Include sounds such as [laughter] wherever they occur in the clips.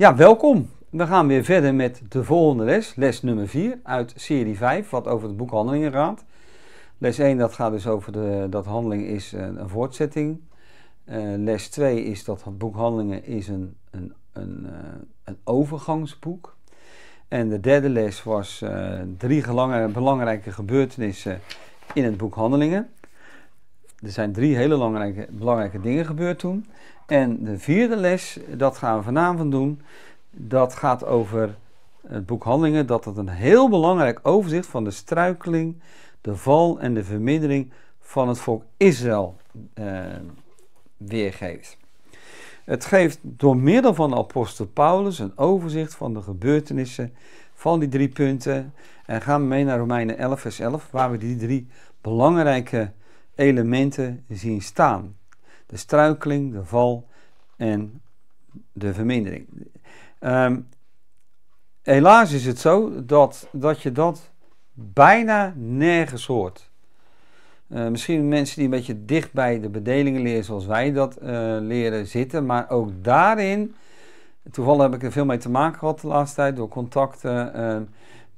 Ja, welkom. We gaan weer verder met de volgende les, les nummer 4 uit serie 5, wat over het boek Handelingen gaat. Les 1 dat gaat dus over de, dat handeling is een, eh, een voortzetting. Uh, les 2 is dat het boek Handelingen is een, een, een, eh, een overgangsboek. En de derde les was drie belangrijke gebeurtenissen in het boek Handelingen. Er zijn drie hele belangrijke, belangrijke dingen gebeurd toen. En de vierde les, dat gaan we vanavond doen. Dat gaat over het boek Handelingen. Dat het een heel belangrijk overzicht van de struikeling, de val en de vermindering van het volk Israël eh, weergeeft. Het geeft door middel van apostel Paulus een overzicht van de gebeurtenissen van die drie punten. En gaan we mee naar Romeinen 11, vers 11, waar we die drie belangrijke elementen zien staan de struikeling, de val en de vermindering. Ehm, helaas is het zo dat, dat je dat bijna nergens hoort. Eh, misschien mensen die een beetje dicht bij de bedelingen leren zoals wij dat eh, leren zitten, maar ook daarin, toevallig heb ik er veel mee te maken gehad de laatste tijd door contacten. Ehm,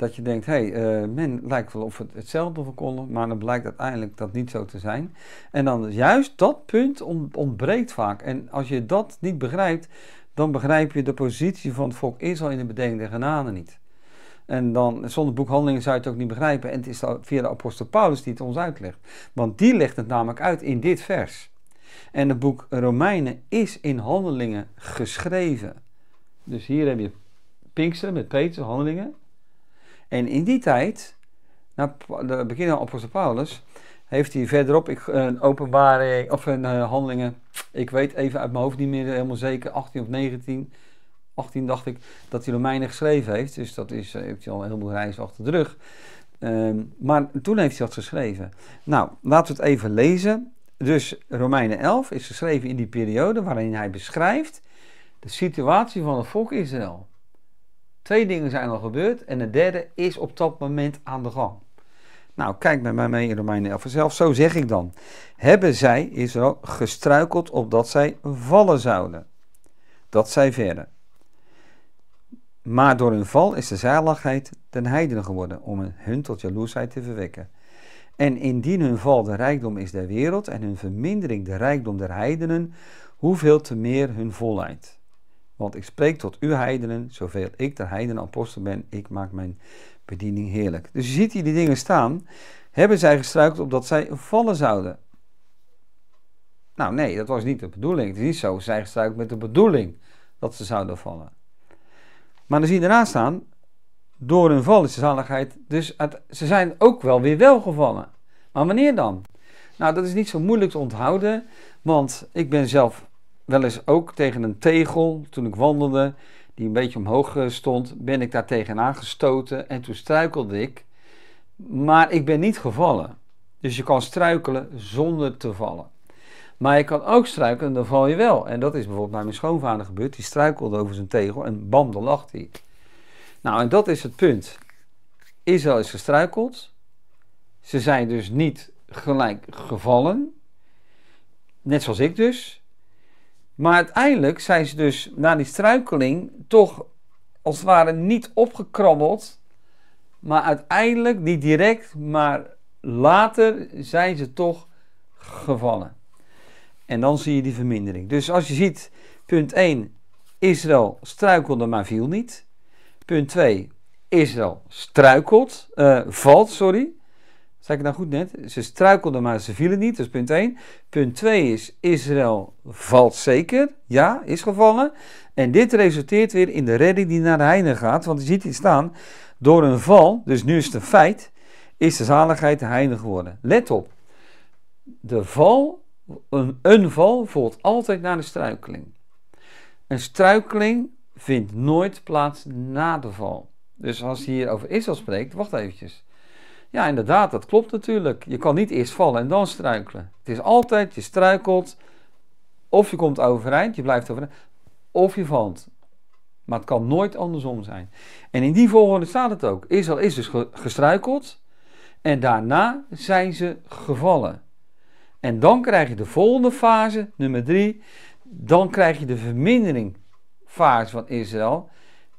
dat je denkt, hé, hey, eh, men lijkt wel of het hetzelfde verkonden, maar dan blijkt uiteindelijk dat niet zo te zijn. En dan juist dat punt ontbreekt vaak. En als je dat niet begrijpt, dan begrijp je de positie van het volk Israël in de bedeling der genade niet. En dan, zonder boekhandelingen zou je het ook niet begrijpen. En het is via de apostel Paulus die het ons uitlegt. Want die legt het namelijk uit in dit vers. En het boek Romeinen is in handelingen geschreven. Dus hier heb je Pinkster met Peter, handelingen. En in die tijd, na nou, het begin van apostel Paulus, heeft hij verderop eh, een openbare of een eh, handelingen, ik weet even uit mijn hoofd niet meer helemaal zeker, 18 of 19. 18 dacht ik dat hij Romeinen geschreven heeft, dus dat is, ik eh, heeft al een heleboel reis achter de rug. Ehm, maar toen heeft hij dat geschreven. Nou, laten we het even lezen. Dus Romeinen 11 is geschreven in die periode waarin hij beschrijft de situatie van het volk Israël. Twee dingen zijn al gebeurd en de derde is op dat moment aan de gang. Nou, kijk met mij mee in Romeinen 11 zelf. Zo zeg ik dan. Hebben zij, Israël, gestruikeld opdat zij vallen zouden? Dat zij verder. Maar door hun val is de zaligheid ten heidenen geworden, om hun tot jaloersheid te verwekken. En indien hun val de rijkdom is der wereld en hun vermindering de rijkdom der heidenen, hoeveel te meer hun volheid. Want ik spreek tot u heidenen, zoveel ik de heidenen apostel ben, ik maak mijn bediening heerlijk. Dus je ziet hier die dingen staan. Hebben zij gestruikeld opdat zij vallen zouden? Nou nee, dat was niet de bedoeling. Het is niet zo, zij gestruikeld met de bedoeling dat ze zouden vallen. Maar dan zie je daarna staan, door hun val is de zaligheid. Dus ze zijn ook wel weer wel gevallen. Maar wanneer dan? Nou, dat is niet zo moeilijk te onthouden, want ik ben zelf wel eens ook tegen een tegel, toen ik wandelde, die een beetje omhoog eh, stond, ben ik daar tegenaan gestoten en toen struikelde ik. Maar ik ben niet gevallen. Dus je kan struikelen zonder te vallen. Maar je kan ook struikelen en dan val je wel. En dat is bijvoorbeeld bij mijn schoonvader gebeurd. Die struikelde over zijn tegel en bam, dan lacht hij. Nou, en dat is het punt. Israël is gestruikeld. Ze zijn dus niet gelijk gevallen. Net zoals ik dus. Maar uiteindelijk zijn ze dus na die struikeling toch als het ware niet opgekrabbeld. Maar uiteindelijk, niet direct, maar later zijn ze toch gevallen. En dan zie je die vermindering. Dus als je ziet, punt 1, Israël struikelde maar viel niet. Punt 2, Israël struikelt, eh, valt, sorry. Zeg ik nou goed net? Ze struikelden, maar ze vielen niet. Dus punt 1. Punt 2 is, Israël valt zeker. Ja, is gevallen. En dit resulteert weer in de redding die naar de heine gaat. Want je ziet hier staan, door een val, dus nu is het een feit, is de zaligheid de heine geworden. Let op, de val, een, een val volgt altijd naar de struikeling. Een struikeling vindt nooit plaats na de val. Dus als je hier over Israël spreekt, wacht eventjes. Ja, inderdaad, dat klopt natuurlijk. Je kan niet eerst vallen en dan struikelen. Het is altijd, je struikelt, of je komt overeind, je blijft overeind, of je valt. Maar het kan nooit andersom zijn. En in die volgorde staat het ook. Israël is dus gestruikeld en daarna zijn ze gevallen. En dan krijg je de volgende fase, nummer drie. Dan krijg je de vermindering fase van Israël.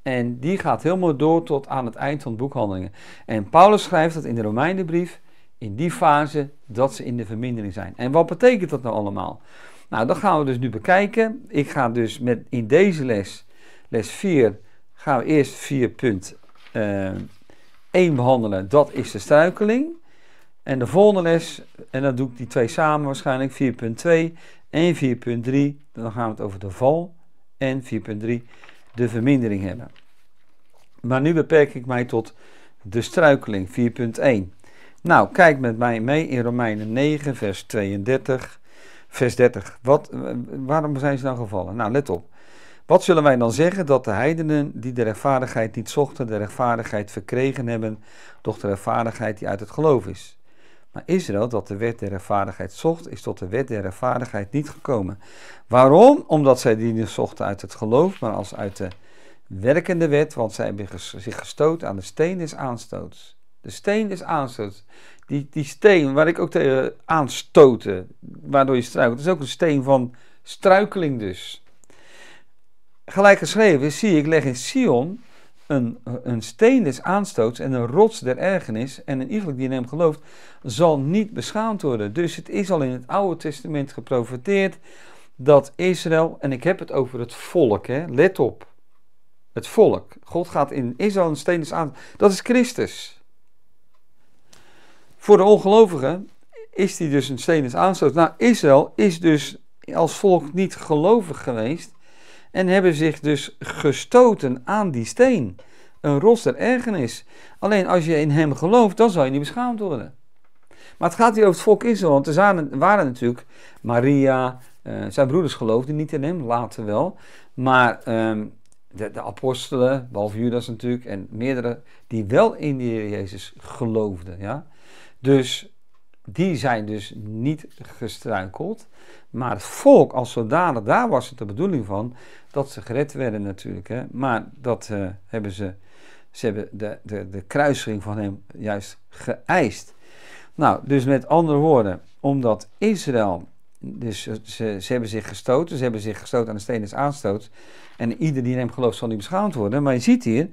En die gaat helemaal door tot aan het eind van boekhandelingen. En Paulus schrijft dat in de Romeinenbrief, in die fase, dat ze in de vermindering zijn. En wat betekent dat nou allemaal? Nou, dat gaan we dus nu bekijken. Ik ga dus met, in deze les, les 4, gaan we eerst 4.1 eh, behandelen. Dat is de struikeling. En de volgende les, en dan doe ik die twee samen waarschijnlijk, 4.2 en 4.3. Dan gaan we het over de val en 4.3 de vermindering hebben. Maar nu beperk ik mij tot de struikeling 4.1. Nou, kijk met mij mee in Romeinen 9, vers 32. Vers 30. Wat, eh, waarom zijn ze dan gevallen? Nou, let op. Wat zullen wij dan zeggen dat de heidenen die de rechtvaardigheid niet zochten, de rechtvaardigheid verkregen hebben, doch de rechtvaardigheid die uit het geloof is? Maar Israël, dat de wet der rechtvaardigheid zocht, is tot de wet der rechtvaardigheid niet gekomen. Waarom? Omdat zij die niet zochten uit het geloof, maar als uit de werkende wet, want zij hebben zich gestoot aan de steen des aanstoots. De steen des aanstoots. Die, die steen waar ik ook tegen aanstoten, waardoor je struikelt, is ook een steen van struikeling dus. Gelijk geschreven zie ik leg in Sion een, een steen des aanstoots en een rots der ergernis en een iegelijk die in hem gelooft, zal niet beschaamd worden. Dus het is al in het Oude Testament geprofiteerd dat Israël, en ik heb het over het volk, hè, let op, het volk. God gaat in Israël een steen des aanstoots, dat is Christus. Voor de ongelovigen is die dus een steen des aanstoots. Nou, Israël is dus als volk niet gelovig geweest, en hebben zich dus gestoten aan die steen. Een rots der ergernis. Alleen als je in hem gelooft, dan zal je niet beschaamd worden. Maar het gaat hier over het volk Israël, want er waren, waren natuurlijk Maria, eh, zijn broeders geloofden niet in hem, later wel. Maar ehm, de, de, apostelen, behalve Judas natuurlijk, en meerdere die wel in de Heer Jezus geloofden. Ja? Dus die zijn dus niet gestruikeld. Maar het volk als zodanig, daar was het de bedoeling van, dat ze gered werden natuurlijk. Hè? Maar dat eh, hebben ze, ze hebben de, de, de kruising van hem juist geëist. Nou, dus met andere woorden, omdat Israël, dus ze, ze hebben zich gestoten, ze hebben zich gestoten aan de steen des aanstoot, En ieder die in hem gelooft zal niet beschaamd worden. Maar je ziet hier,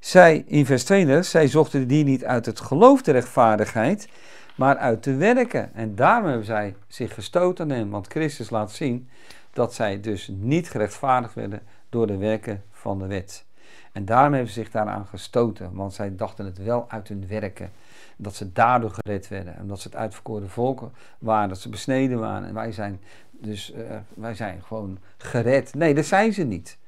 zij, in vers 32, zij zochten die niet uit het geloof de rechtvaardigheid, maar uit de werken. En daarom hebben zij zich gestoten aan hem, want Christus laat zien dat zij dus niet gerechtvaardigd werden door de werken van de wet. En daarom hebben ze zich daaraan gestoten, want zij dachten het wel uit hun werken. Dat ze daardoor gered werden, omdat ze het uitverkoren volken waren, dat ze besneden waren. En wij zijn dus, eh, wij zijn gewoon gered. Nee, dat zijn ze niet.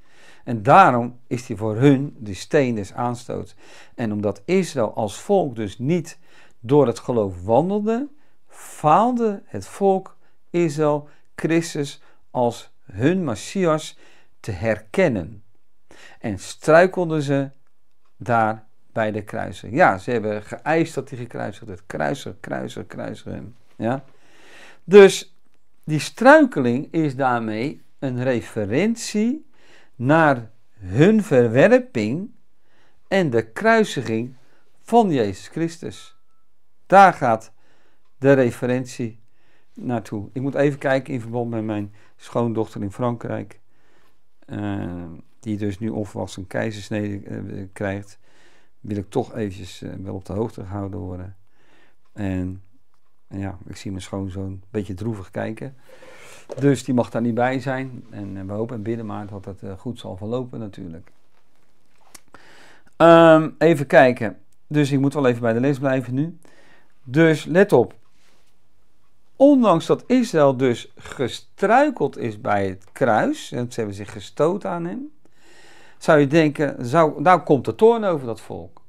En daarom is die voor hun, de steen des aanstoot. En omdat Israël als volk dus niet door het geloof wandelde, faalde het volk Israël Christus als hun Messias te herkennen. En struikelden ze daar bij de kruisen. Ja, ze hebben geëist dat hij gekruisigd werd. Kruiser, kruiser, kruiser, Ja? Dus die struikeling is daarmee een referentie naar hun verwerping en de kruisiging van Jezus Christus. Daar gaat de referentie naartoe. Ik moet even kijken in verband met mijn schoondochter in Frankrijk. Eh, die dus nu of was een keizersnede eh, krijgt. Wil ik toch eventjes eh, wel op de hoogte gehouden worden. En, ja, ik zie mijn schoonzoon een beetje droevig kijken. Dus die mag daar niet bij zijn. En we hopen en bidden maar dat het goed zal verlopen natuurlijk. Ehm, even kijken. Dus ik moet wel even bij de les blijven nu. Dus let op. Ondanks dat Israël dus gestruikeld is bij het kruis, en ze hebben zich gestoten aan hem, zou je denken, zou, nou komt de toorn over dat volk.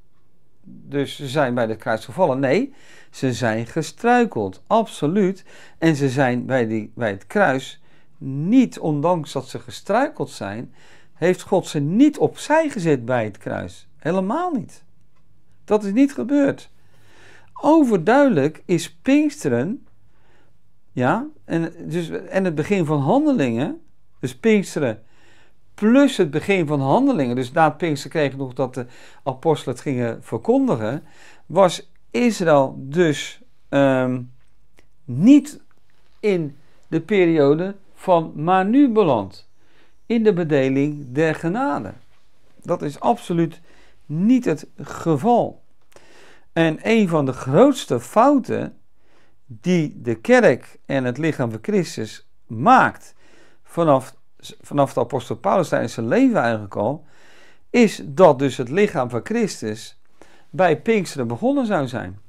Dus ze zijn bij het kruis gevallen. Nee, ze zijn gestruikeld, absoluut. En ze zijn bij, die, bij het kruis niet, ondanks dat ze gestruikeld zijn, heeft God ze niet opzij gezet bij het kruis. Helemaal niet. Dat is niet gebeurd. Overduidelijk is Pinksteren ja, en, dus, en het begin van handelingen, dus Pinksteren, plus het begin van handelingen, dus na het Pinksteren kreeg nog dat de apostelen het gingen verkondigen, was Israël dus ehm, niet in de periode van maar beland, in de bedeling der genade. Dat is absoluut niet het geval. En een van de grootste fouten die de kerk en het lichaam van Christus maakt vanaf, vanaf de apostel Paulus tijdens zijn leven eigenlijk al, is dat dus het lichaam van Christus bij Pinksteren begonnen zou zijn.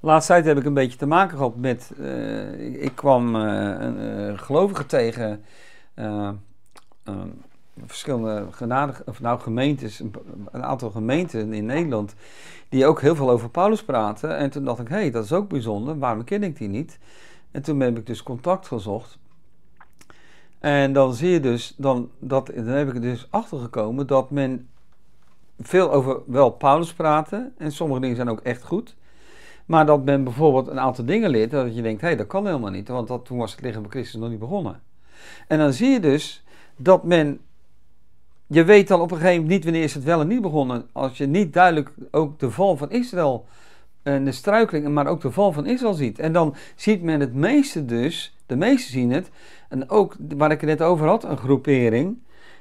Laatst tijd heb ik een beetje te maken gehad met. Eh, ik, kwam uh, een eh, gelovige tegen verschillende genadige of nou gemeentes, een aantal gemeenten in Nederland, die ook heel veel over Paulus praten. En toen dacht ik, hé, hey, dat is ook bijzonder, waarom ken ik die niet? En toen heb ik dus contact gezocht. En dan zie je dus, dan, dat, dan heb ik er dus achtergekomen dat men veel over wel Paulus praten. En sommige dingen zijn ook echt goed. Maar dat men bijvoorbeeld een aantal dingen leert, dat je denkt, hé, hey, dat kan helemaal niet. Want dat, toen was het lichaam van Christus nog niet begonnen. En dan zie je dus dat men je weet dan op een gegeven moment niet wanneer is het wel en niet begonnen. Als je niet duidelijk ook de val van Israël en eh, de struikeling, maar ook de val van Israël ziet. En dan ziet men het meeste dus, de meesten zien het, en ook waar ik het net over had, een groepering,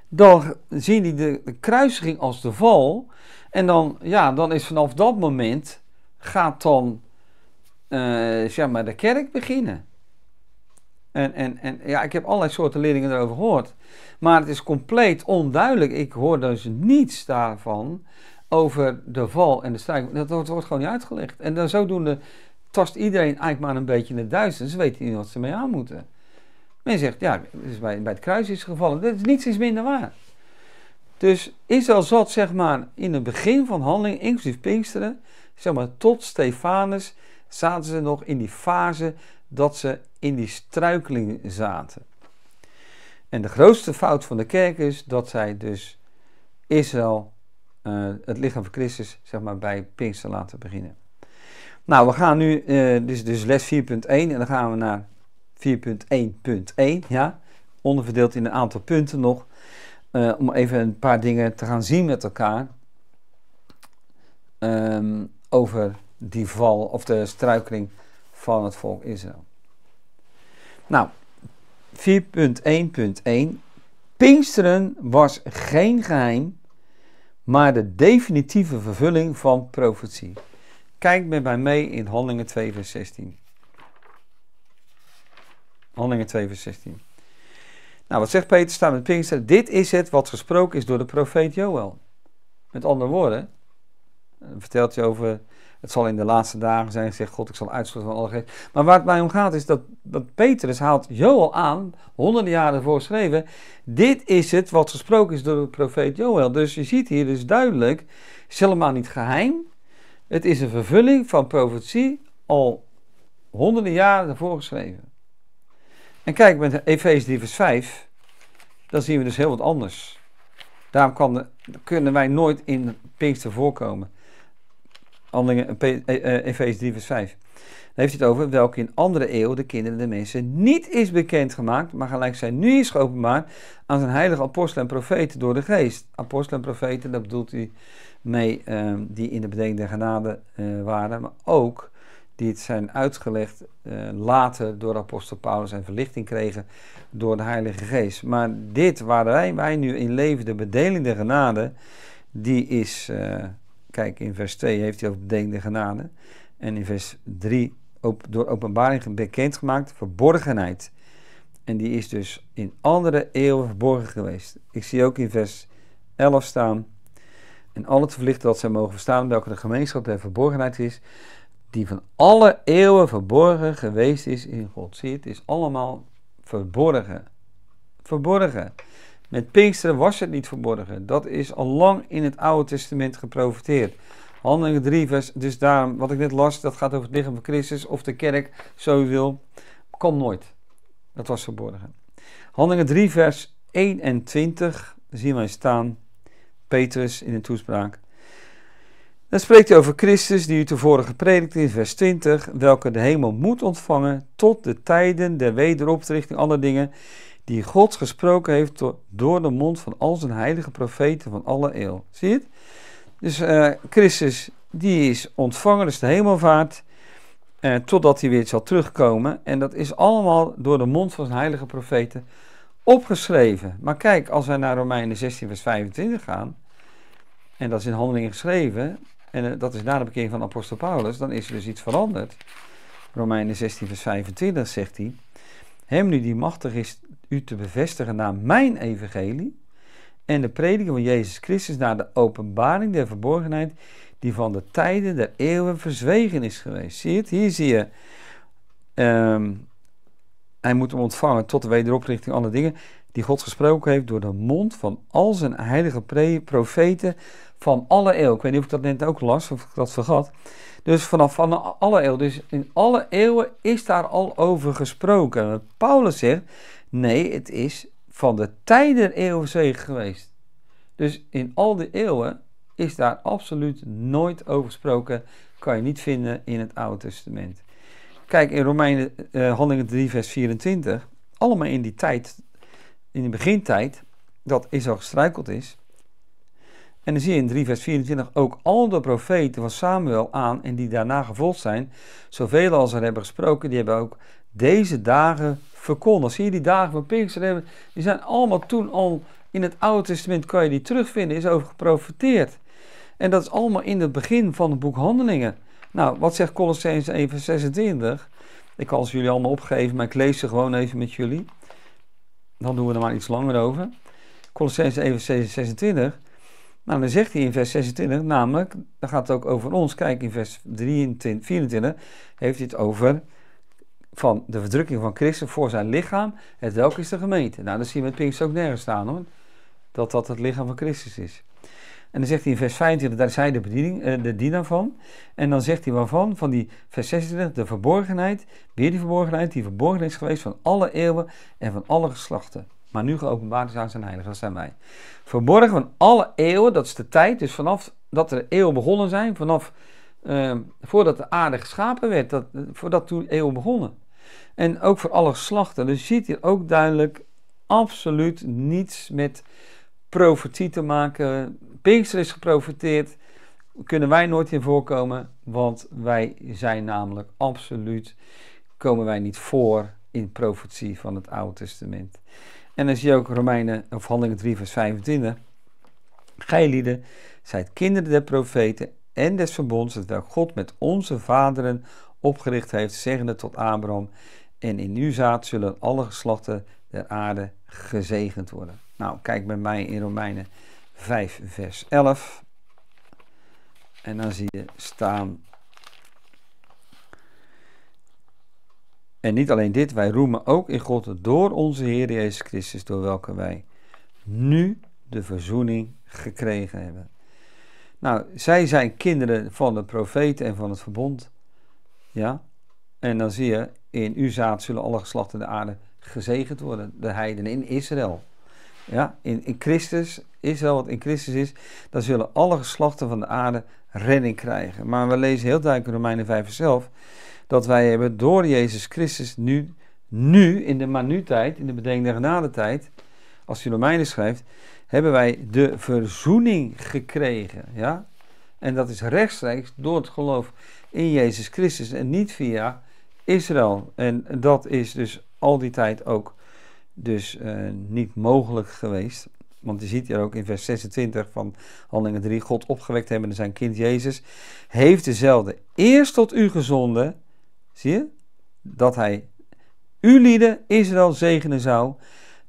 dan zien die de, kruising kruisiging als de val. En dan, ja, dan is vanaf dat moment, gaat dan, eh, zeg maar, de kerk beginnen. En, en, en ja, ik heb allerlei soorten leerlingen erover gehoord. Maar het is compleet onduidelijk. Ik hoor dus niets daarvan over de val en de stijging. Dat wordt, gewoon niet uitgelegd. En dan zodoende tast iedereen eigenlijk maar een beetje in het duister. Ze weten niet wat ze mee aan moeten. Men zegt, ja, dus bij, bij het kruis is gevallen. Dat is niets is minder waar. Dus Israël zat, zeg maar, in het begin van handeling, inclusief Pinksteren, zeg maar, tot Stefanus, zaten ze nog in die fase dat ze in die struikeling zaten. En de grootste fout van de kerk is dat zij dus Israël, eh, het lichaam van Christus, zeg maar bij Pinkster laten beginnen. Nou, we gaan nu, uh, is dus les 4.1 en dan gaan we naar 4.1.1, ja, onderverdeeld in een aantal punten nog, eh, om even een paar dingen te gaan zien met elkaar ehm, over die val of de struikeling van het volk Israël. Nou, 4.1.1. Pinksteren was geen geheim, maar de definitieve vervulling van profetie. Kijk met mij mee in Handelingen 2, vers 16. Handelingen 2, vers 16. Nou, wat zegt Peter staan met Pinksteren? Dit is het wat gesproken is door de profeet Joël. Met andere woorden, eh, vertelt hij over het zal in de laatste dagen zijn, zegt God, ik zal uitsluiten van alle geest. Maar waar het mij om gaat is dat, dat Petrus haalt Joel aan, honderden jaren ervoor geschreven. Dit is het wat gesproken is door de profeet Joel. Dus je ziet hier dus duidelijk, het is helemaal niet geheim. Het is een vervulling van profetie al honderden jaren daarvoor geschreven. En kijk, met Efees 3 vers 5, dan zien we dus heel wat anders. Daarom kan kunnen wij nooit in Pinkster voorkomen. Handelingen, 3 eh, eh, eh, vers 5. Dan heeft hij het over welke in andere eeuw de kinderen de mensen niet is bekendgemaakt, maar gelijk zijn nu is geopenbaard aan zijn heilige apostelen en profeten door de geest. Apostelen en profeten, daar bedoelt hij mee ehm, die in de bedeling der genade waren, maar ook die het zijn uitgelegd uh, later door apostel Paulus en verlichting kregen door de heilige geest. Maar dit waar wij, wij nu in leven, de bedeling der genade, die is kijk, in vers 2 heeft hij over de genade. En in vers 3 op, door openbaring bekendgemaakt, verborgenheid. En die is dus in andere eeuwen verborgen geweest. Ik zie ook in vers 11 staan. En alle te verlichten wat zij mogen verstaan, welke de gemeenschap der verborgenheid is, die van alle eeuwen verborgen geweest is in God. Zie, het is allemaal verborgen. Verborgen. Met Pinksteren was het niet verborgen. Dat is al lang in het Oude Testament geprofiteerd. Handelingen 3, vers. Dus daarom, wat ik net las, dat gaat over het lichaam van Christus of de kerk, zo u wil. Kan nooit. Dat was verborgen. Handelingen 3, vers 21. zien wij staan. Petrus in een toespraak. Dan spreekt hij over Christus die u tevoren gepredikt in vers 20, welke de hemel moet ontvangen tot de tijden der wederoptrichting alle dingen die God gesproken heeft door de mond van al zijn heilige profeten van alle eeuw. Zie je het? Dus eh, Christus die is ontvangen, dus de hemelvaart, uh, totdat hij weer zal terugkomen. En dat is allemaal door de mond van zijn heilige profeten opgeschreven. Maar kijk, als wij naar Romeinen 16 vers 25 gaan, en dat is in handelingen geschreven, en eh, dat is na de bekering van apostel Paulus, dan is er dus iets veranderd. Romeinen 16, vers 25 zegt hij: Hem nu die machtig is u te bevestigen naar mijn evangelie en de prediking van Jezus Christus naar de openbaring der verborgenheid die van de tijden der eeuwen verzwegen is geweest. Zie je het? Hier zie je, ehm, hij moet hem ontvangen tot de wederoprichting, alle dingen die God gesproken heeft door de mond van al zijn heilige profeten van alle eeuw. Ik weet niet of ik dat net ook las of ik dat vergat. Dus vanaf van alle eeuw. Dus in alle eeuwen is daar al over gesproken. En Paulus zegt, nee, het is van de tijden eeuwen zegen geweest. Dus in al die eeuwen is daar absoluut nooit over gesproken. Kan je niet vinden in het Oude Testament. Kijk, in Romeinen, eh, Handelingen 3, vers 24. Allemaal in die tijd in de begintijd dat Israël gestruikeld is. En dan zie je in 3 vers 24 ook al de profeten van Samuel aan en die daarna gevolgd zijn, zoveel als er hebben gesproken, die hebben ook deze dagen verkondigd. Zie je die dagen van Pinksteren, die zijn allemaal toen al in het Oude Testament, kan je die terugvinden, is over geprofiteerd. En dat is allemaal in het begin van het boek Handelingen. Nou, wat zegt Colossense 1 vers 26? Ik kan ze jullie allemaal opgeven, maar ik lees ze gewoon even met jullie dan doen we er maar iets langer over. Colossense 1 vers 26. Nou, dan zegt hij in vers 26, namelijk, dan gaat het ook over ons. Kijk, in vers 23, 24 heeft hij het over van de verdrukking van Christus voor zijn lichaam. Het welk is de gemeente. Nou, dan zien we met Pinkst ook nergens staan hoor. Dat dat het lichaam van Christus is. En dan zegt hij in vers 25, daar zei de, bediening, eh, de dienaar van. En dan zegt hij waarvan? Van die vers 26, de verborgenheid, weer die verborgenheid, die verborgen is geweest van alle eeuwen en van alle geslachten. Maar nu geopenbaard is aan zijn heilige, dat zijn wij. Verborgen van alle eeuwen, dat is de tijd, dus vanaf dat er eeuwen begonnen zijn, vanaf ehm, voordat de aarde geschapen werd, dat, eh, voordat toen eeuwen begonnen. En ook voor alle geslachten. Dus je ziet hier ook duidelijk absoluut niets met profetie te maken. Pinkster is geprofiteerd. Kunnen wij nooit in voorkomen, want wij zijn namelijk absoluut, komen wij niet voor in profetie van het Oude Testament. En dan zie je ook Romeinen, of Handelingen 3, vers 25. Gij lieden, zijt kinderen der profeten en des verbonds, dat God met onze vaderen opgericht heeft, zeggende tot Abraham, en in uw zaad zullen alle geslachten der aarde gezegend worden. Nou, kijk bij mij in Romeinen 5, vers 11. En dan zie je staan. En niet alleen dit, wij roemen ook in God door onze Heer Jezus Christus, door welke wij nu de verzoening gekregen hebben. Nou, zij zijn kinderen van de profeten en van het verbond. Ja, en dan zie je, in uw zaad zullen alle geslachten de aarde gezegend worden, de Heiden in Israël. Ja, in, in Christus, Israël wat in Christus is, dan zullen alle geslachten van de aarde redding krijgen. Maar we lezen heel duidelijk in Romeinen 5 zelf, dat wij hebben door Jezus Christus nu, nu in de tijd, in de bedenkende tijd, als je Romeinen schrijft, hebben wij de verzoening gekregen. Ja? En dat is rechtstreeks door het geloof in Jezus Christus en niet via Israël. En dat is dus al die tijd ook dus eh, niet mogelijk geweest. Want je ziet hier ook in vers 26 van Handelingen 3: God opgewekt hebben zijn kind Jezus, heeft dezelfde eerst tot u gezonden. Zie je? Dat hij uw lieden Israël zegenen zou.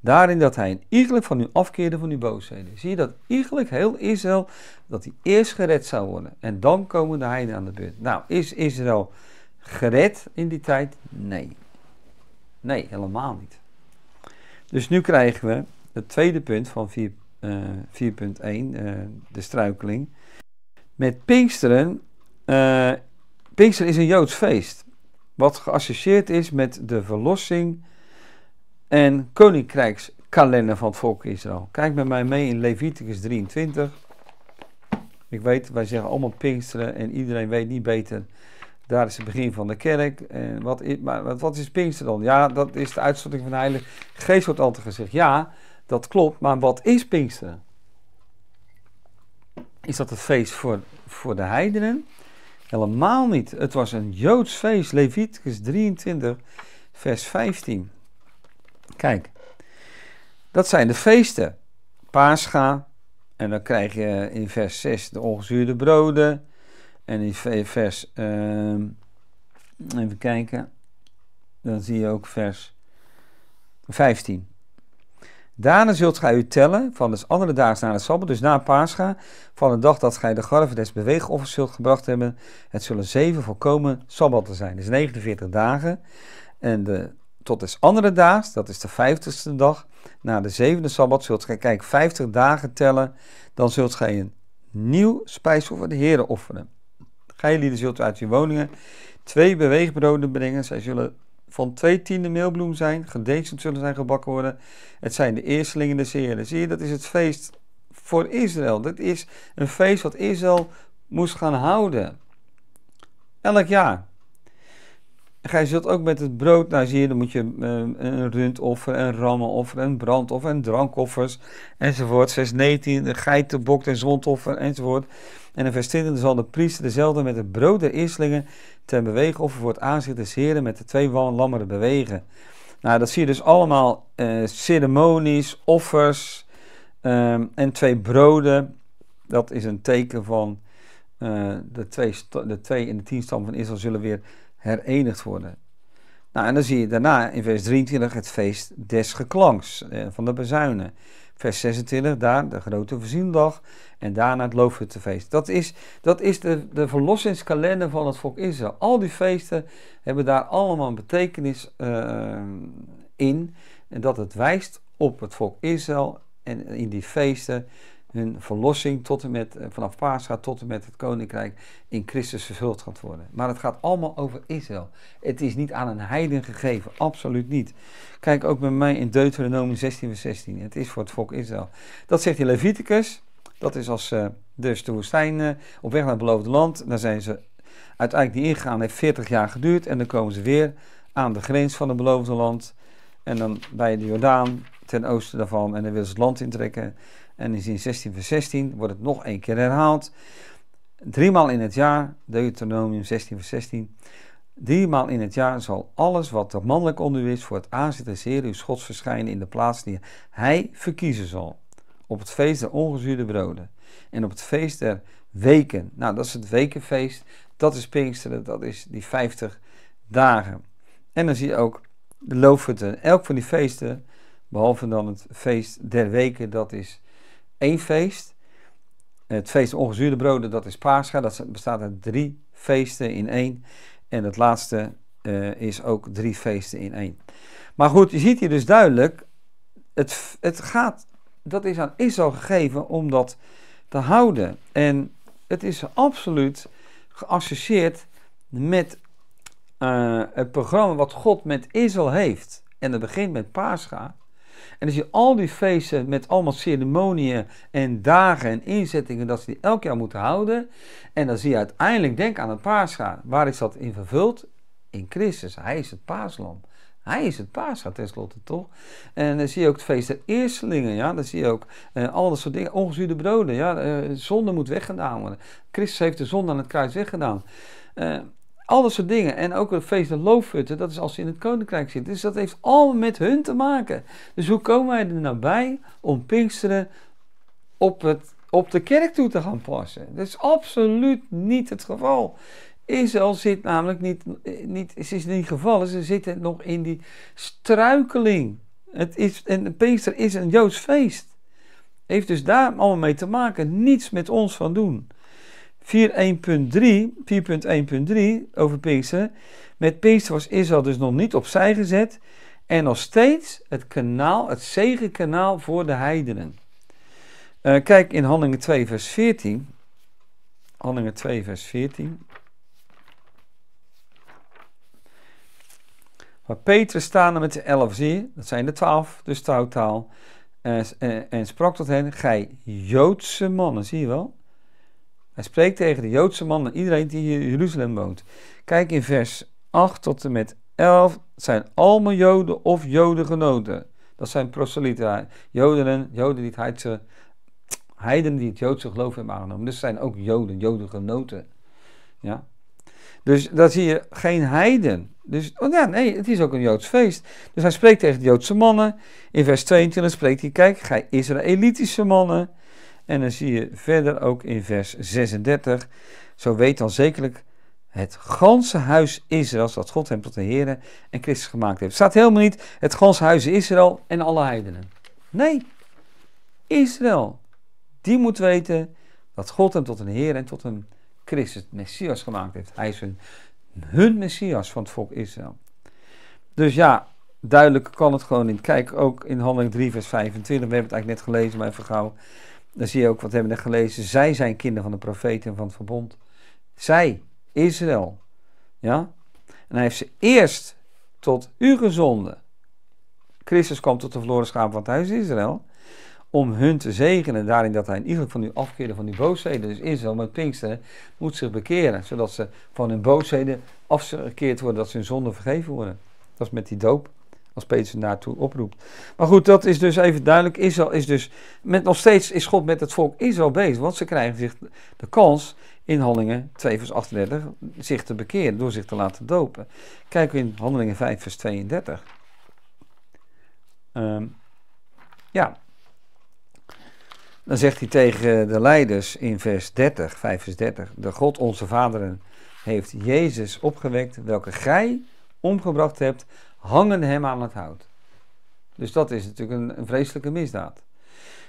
Daarin dat hij een iegelijk van u afkeerde van uw boosheden. Zie je dat iegelijk, heel Israël, dat hij eerst gered zou worden. En dan komen de heiden aan de beurt. Nou, is Israël gered in die tijd? Nee. Nee, helemaal niet. Dus nu krijgen we het tweede punt van 4.1, uh, eh, eh, de struikeling. Met Pinksteren. Eh, Pinksteren is een Joods feest. Wat geassocieerd is met de verlossing en koninkrijkskalender van het volk Israël. Kijk met mij mee in Leviticus 23. Ik weet, wij zeggen allemaal Pinksteren en iedereen weet niet beter daar is het begin van de kerk. En wat, is, maar wat is Pinkster dan? Ja, dat is de uitstorting van de Heilige Geest, wordt altijd gezegd. Ja, dat klopt, maar wat is Pinkster? Is dat het feest voor, voor de heidenen? Helemaal niet. Het was een Joods feest, Leviticus 23, vers 15. Kijk, dat zijn de feesten. Pascha, en dan krijg je in vers 6 de ongezuurde broden. En in vers, ehm, even kijken, dan zie je ook vers 15. Daarna zult gij u tellen van de andere dagen na de Sabbat, dus na Pascha, van de dag dat gij de garven des beweegoffers zult gebracht hebben. Het zullen zeven volkomen Sabbatten zijn, dus 49 dagen. En de, tot des andere daags, dat is de vijftigste dag, na de zevende Sabbat zult gij, kijk, 50 dagen tellen, dan zult gij een nieuw spijsoffer de Heeren offeren. Gij lieden zult uit uw woningen twee beweegbroden brengen. Zij zullen van twee tiende meelbloem zijn. Gedecent zullen zij gebakken worden. Het zijn de eerstelingen des Heren. Zie je, dat is het feest voor Israël. Dat is een feest wat Israël moest gaan houden. Elk jaar. Gij zult ook met het brood, nou zie je, dan moet je eh, een rundoffer, een rammenoffer, een brandoffer, en drankoffers, enzovoort. 619, de geitenbok en zondoffer, enzovoort. En in vers 20 zal de priester dezelfde met het brood der eerstelingen ten offer voor het aanzicht des heren met de twee lammeren bewegen. Nou, dat zie je dus allemaal eh, ceremonies, offers ehm, en twee broden. Dat is een teken van eh, de, twee de twee in de tien stam van Israël zullen weer herenigd worden. Nou, en dan zie je daarna in vers 23 het feest des geklanks eh, van de bezuinen. Vers 26, daar de grote verziendag en daarna het feest. Dat is, dat is de, de verlossingskalender van het volk Israël. Al die feesten hebben daar allemaal een betekenis eh, in. En dat het wijst op het volk Israël en in die feesten hun verlossing tot en met, eh, vanaf Pascha tot en met het koninkrijk in Christus vervuld gaat worden. Maar het gaat allemaal over Israël. Het is niet aan een heiden gegeven, absoluut niet. Kijk ook bij mij in Deuteronomie 16 en 16. Het is voor het volk Israël. Dat zegt in Leviticus. Dat is als ze eh, dus de woestijn eh, op weg naar het beloofde land. Daar zijn ze uiteindelijk niet ingegaan. Het heeft 40 jaar geduurd. En dan komen ze weer aan de grens van het beloofde land. En dan bij de Jordaan ten oosten daarvan. En dan willen ze het land intrekken. En in 16 vers 16 wordt het nog één keer herhaald. Driemaal in het jaar, Deuteronomium 16 vers 16. Driemaal in het jaar zal alles wat er mannelijk onder is voor het aanzetten, uw Gods verschijnen in de plaats die hij verkiezen zal op het feest der ongezuurde broden en op het feest der weken. Nou, dat is het wekenfeest, dat is Pinksteren, dat is die 50 dagen. En dan zie je ook de loofhutten. Elk van die feesten, behalve dan het feest der weken, dat is één feest. Het feest ongezuurde broden, dat is Pascha, dat bestaat uit drie feesten in één. En het laatste eh, is ook drie feesten in één. Maar goed, je ziet hier dus duidelijk, het, het gaat dat is aan Israël gegeven om dat te houden. En het is absoluut geassocieerd met eh, het programma wat God met Israël heeft. En dat begint met Pascha. En dan zie je al die feesten met allemaal ceremonieën en dagen en inzettingen dat ze die elk jaar moeten houden. En dan zie je uiteindelijk, denk aan het Pascha, Waar is dat in vervuld? In Christus. Hij is het paaslam. Hij is het gaat tenslotte, toch? En dan zie je ook het feest der eerstelingen, ja. Dan zie je ook eh, al dat soort dingen. Ongezuurde broden, ja. Eh, zonde moet weggedaan worden. Christus heeft de zonde aan het kruis weggedaan. Eh, al dat soort dingen. En ook het feest der loofhutten, dat is als je in het koninkrijk zit. Dus dat heeft allemaal met hun te maken. Dus hoe komen wij er nou bij om Pinksteren op, het, op de kerk toe te gaan passen? Dat is absoluut niet het geval. Israël zit namelijk niet, eh, niet, ze is niet gevallen, ze zitten nog in die struikeling. Het is, en Pinkster is een Joods feest. Heeft dus daar allemaal mee te maken, niets met ons van doen. 4.1.3 over Pinkster. Met Pinkster was Israël dus nog niet opzij gezet. En nog steeds het kanaal, het zegenkanaal voor de heidenen. Eh, kijk in Handelingen 2 vers 14. Handelingen 2 vers 14. Maar Petrus staande er met de elf, zie je, dat zijn de twaalf, dus totaal, En, en, sprak tot hen, gij Joodse mannen, zie je wel? Hij spreekt tegen de Joodse mannen, iedereen die hier in Jeruzalem woont. Kijk in vers 8 tot en met 11, zijn allemaal Joden of Jodengenoten. Dat zijn proselyten, Joden, Joden die het Heidse, die het Joodse geloof hebben aangenomen. Dus zijn ook Joden, Jodengenoten. Ja, dus daar zie je geen heiden. Dus oh ja, nee, het is ook een Joods feest. Dus hij spreekt tegen de Joodse mannen. In vers 22 spreekt hij, kijk, gij Israëlitische mannen. En dan zie je verder ook in vers 36. Zo weet dan zekerlijk het ganse huis Israël dat God hem tot de Here en Christus gemaakt heeft. Het staat helemaal niet het ganse huis Israël en alle heidenen. Nee, Israël, die moet weten dat God hem tot een Heer en tot een Christus Messias gemaakt heeft. Hij is hun, hun Messias van het volk Israël. Dus ja, duidelijk kan het gewoon niet. Kijk ook in handeling 3 vers 25, we hebben het eigenlijk net gelezen, maar even gauw. Dan zie je ook wat we hebben net gelezen. Zij zijn kinderen van de profeten en van het verbond. Zij, Israël. Ja? En hij heeft ze eerst tot u gezonden. Christus kwam tot de verloren schapen van het huis Israël om hun te zegenen. Daarin dat hij in ieder van u afkeerde van uw boosheden. Dus Israël met Pinksteren moet zich bekeren. Zodat ze van hun boosheden afgekeerd worden. Dat ze hun zonde vergeven worden. Dat is met die doop. Als ze naartoe oproept. Maar goed, dat is dus even duidelijk. Israël is dus. Met, nog steeds is God met het volk Israël bezig. Want ze krijgen zich de kans in Handelingen 2 vers 38 zich te bekeren. Door zich te laten dopen. Kijken in Handelingen 5 vers 32. Ehm, ja, dan zegt hij tegen de leiders in vers 30, 35. vers de God onze vaderen heeft Jezus opgewekt, welke gij omgebracht hebt, hangen hem aan het hout. Dus dat is natuurlijk een, vreselijke misdaad.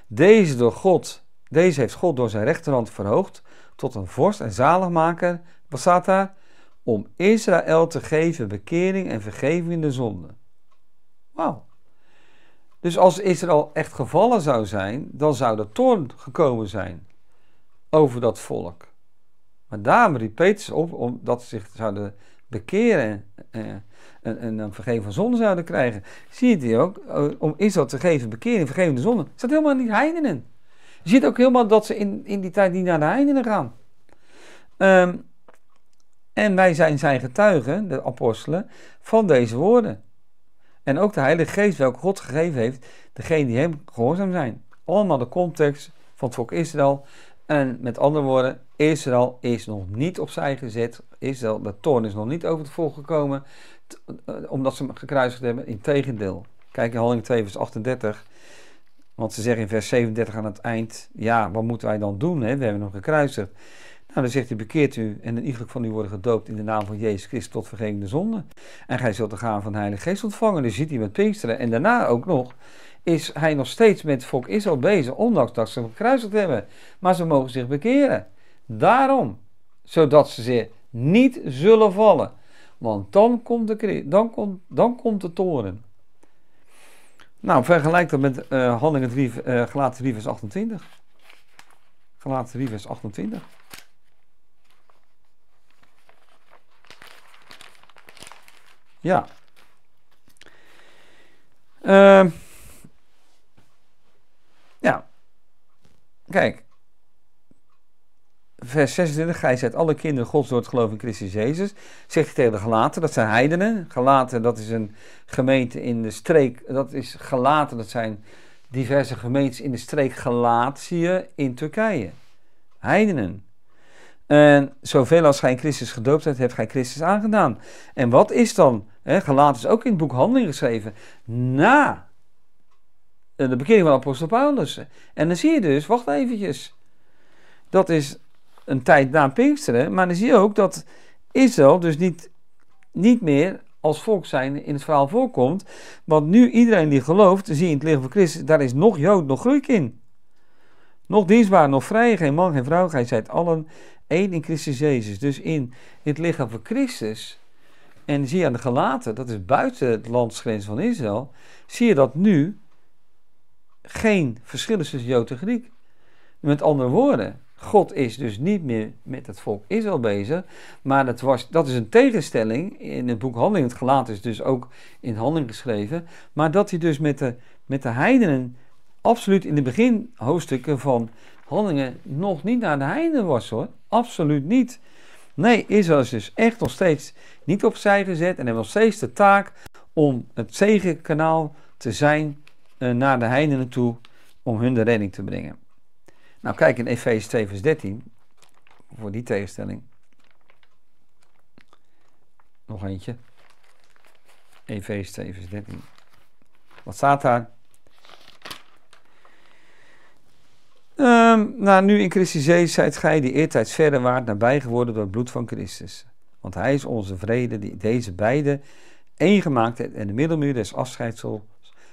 Deze, door God, deze heeft God door zijn rechterhand verhoogd tot een vorst en zaligmaker. Wat Om Israël te geven bekering en vergeving in de zonde. Wauw. Dus als Israël echt gevallen zou zijn, dan zou er toorn gekomen zijn over dat volk. Maar daarom riep Petrus op omdat ze zich zouden bekeren en, eh, en, en een vergeven zonde zouden krijgen. Zie je die ook? Eh, om Israël te geven, bekering, vergevende zonde. staat helemaal niet heidenen. Je ziet ook helemaal dat ze in, in die tijd niet naar de heidenen gaan. Ehm, en wij zijn zijn getuigen, de apostelen, van deze woorden. En ook de Heilige Geest, welke God gegeven heeft, degene die hem gehoorzaam zijn. Allemaal de context van het volk Israël. En met andere woorden, Israël is nog niet opzij gezet. Israël, de toorn is nog niet over het volk gekomen, eh, omdat ze hem gekruisigd hebben. Integendeel. Kijk in Handeling 2, vers 38. Want ze zeggen in vers 37 aan het eind: Ja, wat moeten wij dan doen? Hè? We hebben hem gekruisigd. Nou, dan zegt hij, bekeert u en een ieder van u worden gedoopt in de naam van Jezus Christus tot vergeving de zonde. En gij zult de gaan van de Heilige Geest ontvangen. Dus ziet hij met Pinksteren. En daarna ook nog is hij nog steeds met volk volk Israël bezig, ondanks dat ze hem gekruisigd hebben. Maar ze mogen zich bekeren. Daarom, zodat ze zich niet zullen vallen. Want dan komt de, dan komt, dan komt de toren. Nou, vergelijk dat met uh, handelingen 3, uh, eh, vers 28. Gelaten 3 vers 28. Ja. Ehm, ja. Kijk. Vers 26, gij zijt alle kinderen Gods door het geloof in Christus Jezus. Zegt tegen de gelaten. dat zijn heidenen. gelaten dat is een gemeente in de streek, dat is gelaten dat zijn diverse gemeentes in de streek Galatië in Turkije. Heidenen. En zoveel als gij in Christus gedoopt hebt, hebt gij Christus aangedaan. En wat is dan Gelaten is ook in het boek Handelingen geschreven. Na eh, de bekering van apostel Paulus. En dan zie je dus, wacht eventjes. Dat is een tijd na Pinksteren. Maar dan zie je ook dat Israël dus niet, niet meer als volk zijn in het verhaal voorkomt. Want nu iedereen die gelooft, zie je in het lichaam van Christus, daar is nog Jood, nog Griek in. Nog dienstbaar, nog vrij, geen man, geen vrouw, gij zijt allen één in Christus Jezus. Dus in het lichaam van Christus en zie je aan de gelaten, dat is buiten het landsgrens van Israël, zie je dat nu geen verschil is tussen Jood en Griek. Met andere woorden, God is dus niet meer met het volk Israël bezig, maar dat, was, dat is een tegenstelling in het boek Handeling. Het Gelaten is dus ook in Handeling geschreven, maar dat hij dus met de, met de heidenen absoluut in de beginhoofdstukken van Handelingen nog niet naar de heidenen was hoor. Absoluut niet. Nee, Israël is dus echt nog steeds niet opzij gezet en heeft nog steeds de taak om het zegenkanaal te zijn eh, naar de heidenen toe om hun de redding te brengen. Nou, kijk in Efeze 2, vers 13, voor die tegenstelling. Nog eentje. Efeze 2, vers 13. Wat staat daar? Um, nou, nu in Christus Jezus zijt gij die eertijds verder waart nabij geworden door het bloed van Christus. Want hij is onze vrede die deze beide één gemaakt heeft en de middelmuur des afscheidsels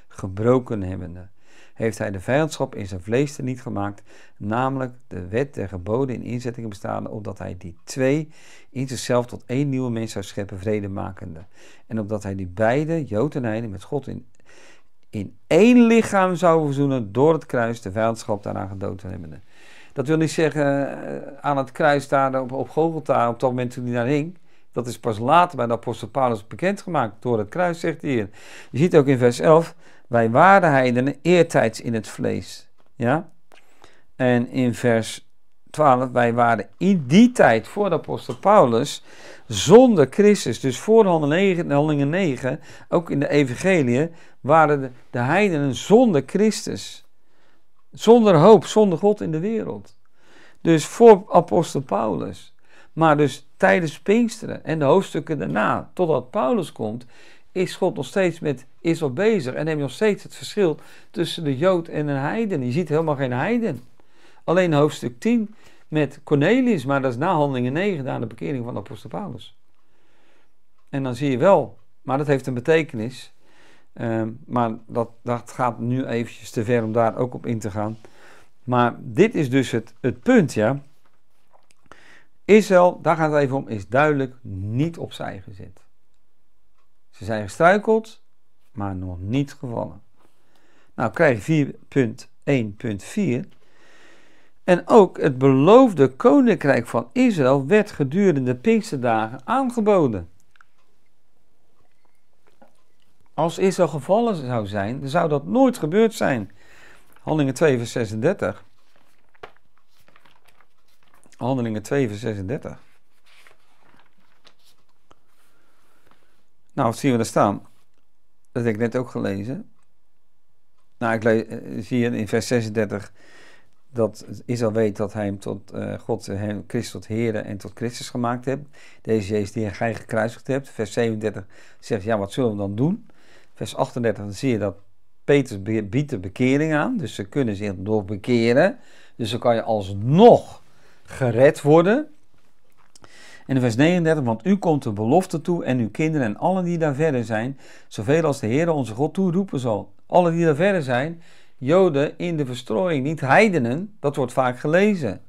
gebroken hebbende. Heeft hij de vijandschap in zijn vlees er niet gemaakt, namelijk de wet der geboden in inzettingen bestaande, opdat hij die twee in zichzelf tot één nieuwe mens zou scheppen, vredemakende. En opdat hij die beide, Jood en Heiden, met God in in één lichaam zou verzoenen door het kruis de vijandschap daaraan gedood hebben. Dat wil niet zeggen eh, aan het kruis daar op, op Golgotha, op dat moment toen hij daar hing. Dat is pas later bij de apostel Paulus bekendgemaakt door het kruis, zegt hij hier. Je ziet ook in vers 11, wij waren heidenen eertijds in het vlees. Ja? En in vers 12, wij waren in die tijd voor de apostel Paulus zonder Christus. Dus voor handelingen 9, ook in de evangelie, waren de heidenen zonder Christus. Zonder hoop, zonder God in de wereld. Dus voor apostel Paulus. Maar dus tijdens Pinksteren en de hoofdstukken daarna, totdat Paulus komt, is God nog steeds met Israël bezig. En neemt nog steeds het verschil tussen de Jood en een heiden. Je ziet helemaal geen heiden. Alleen hoofdstuk 10 met Cornelius, maar dat is na handelingen 9, na de bekering van apostel Paulus. En dan zie je wel, maar dat heeft een betekenis Ehm, maar dat, dat gaat nu eventjes te ver om daar ook op in te gaan. Maar dit is dus het, het punt, ja. Israël, daar gaat het even om, is duidelijk niet opzij gezet. Ze zijn gestruikeld, maar nog niet gevallen. Nou krijg je 4.1.4. En ook het beloofde koninkrijk van Israël werd gedurende Pinksterdagen aangeboden. Als Israël gevallen zou zijn, dan zou dat nooit gebeurd zijn. Handelingen 2 vers 36. Handelingen 2 vers 36. Nou, wat zien we daar staan? Dat heb ik net ook gelezen. Nou, ik eh, zie in vers 36 dat Israël weet dat hij hem tot eh, God, eh, hem, Christus tot Heer en tot Christus gemaakt hebt. Deze Jezus die hij gekruisigd hebt. Vers 37 zegt, ja, wat zullen we dan doen? vers 38, zie je dat Petrus biedt de bekering aan. Dus ze kunnen zich door bekeren. Dus dan kan je alsnog gered worden. En in vers 39, want u komt de belofte toe en uw kinderen en allen die daar verder zijn, zoveel als de Heer onze God toeroepen zal. Allen die daar verder zijn, Joden in de verstrooiing, niet heidenen, dat wordt vaak gelezen.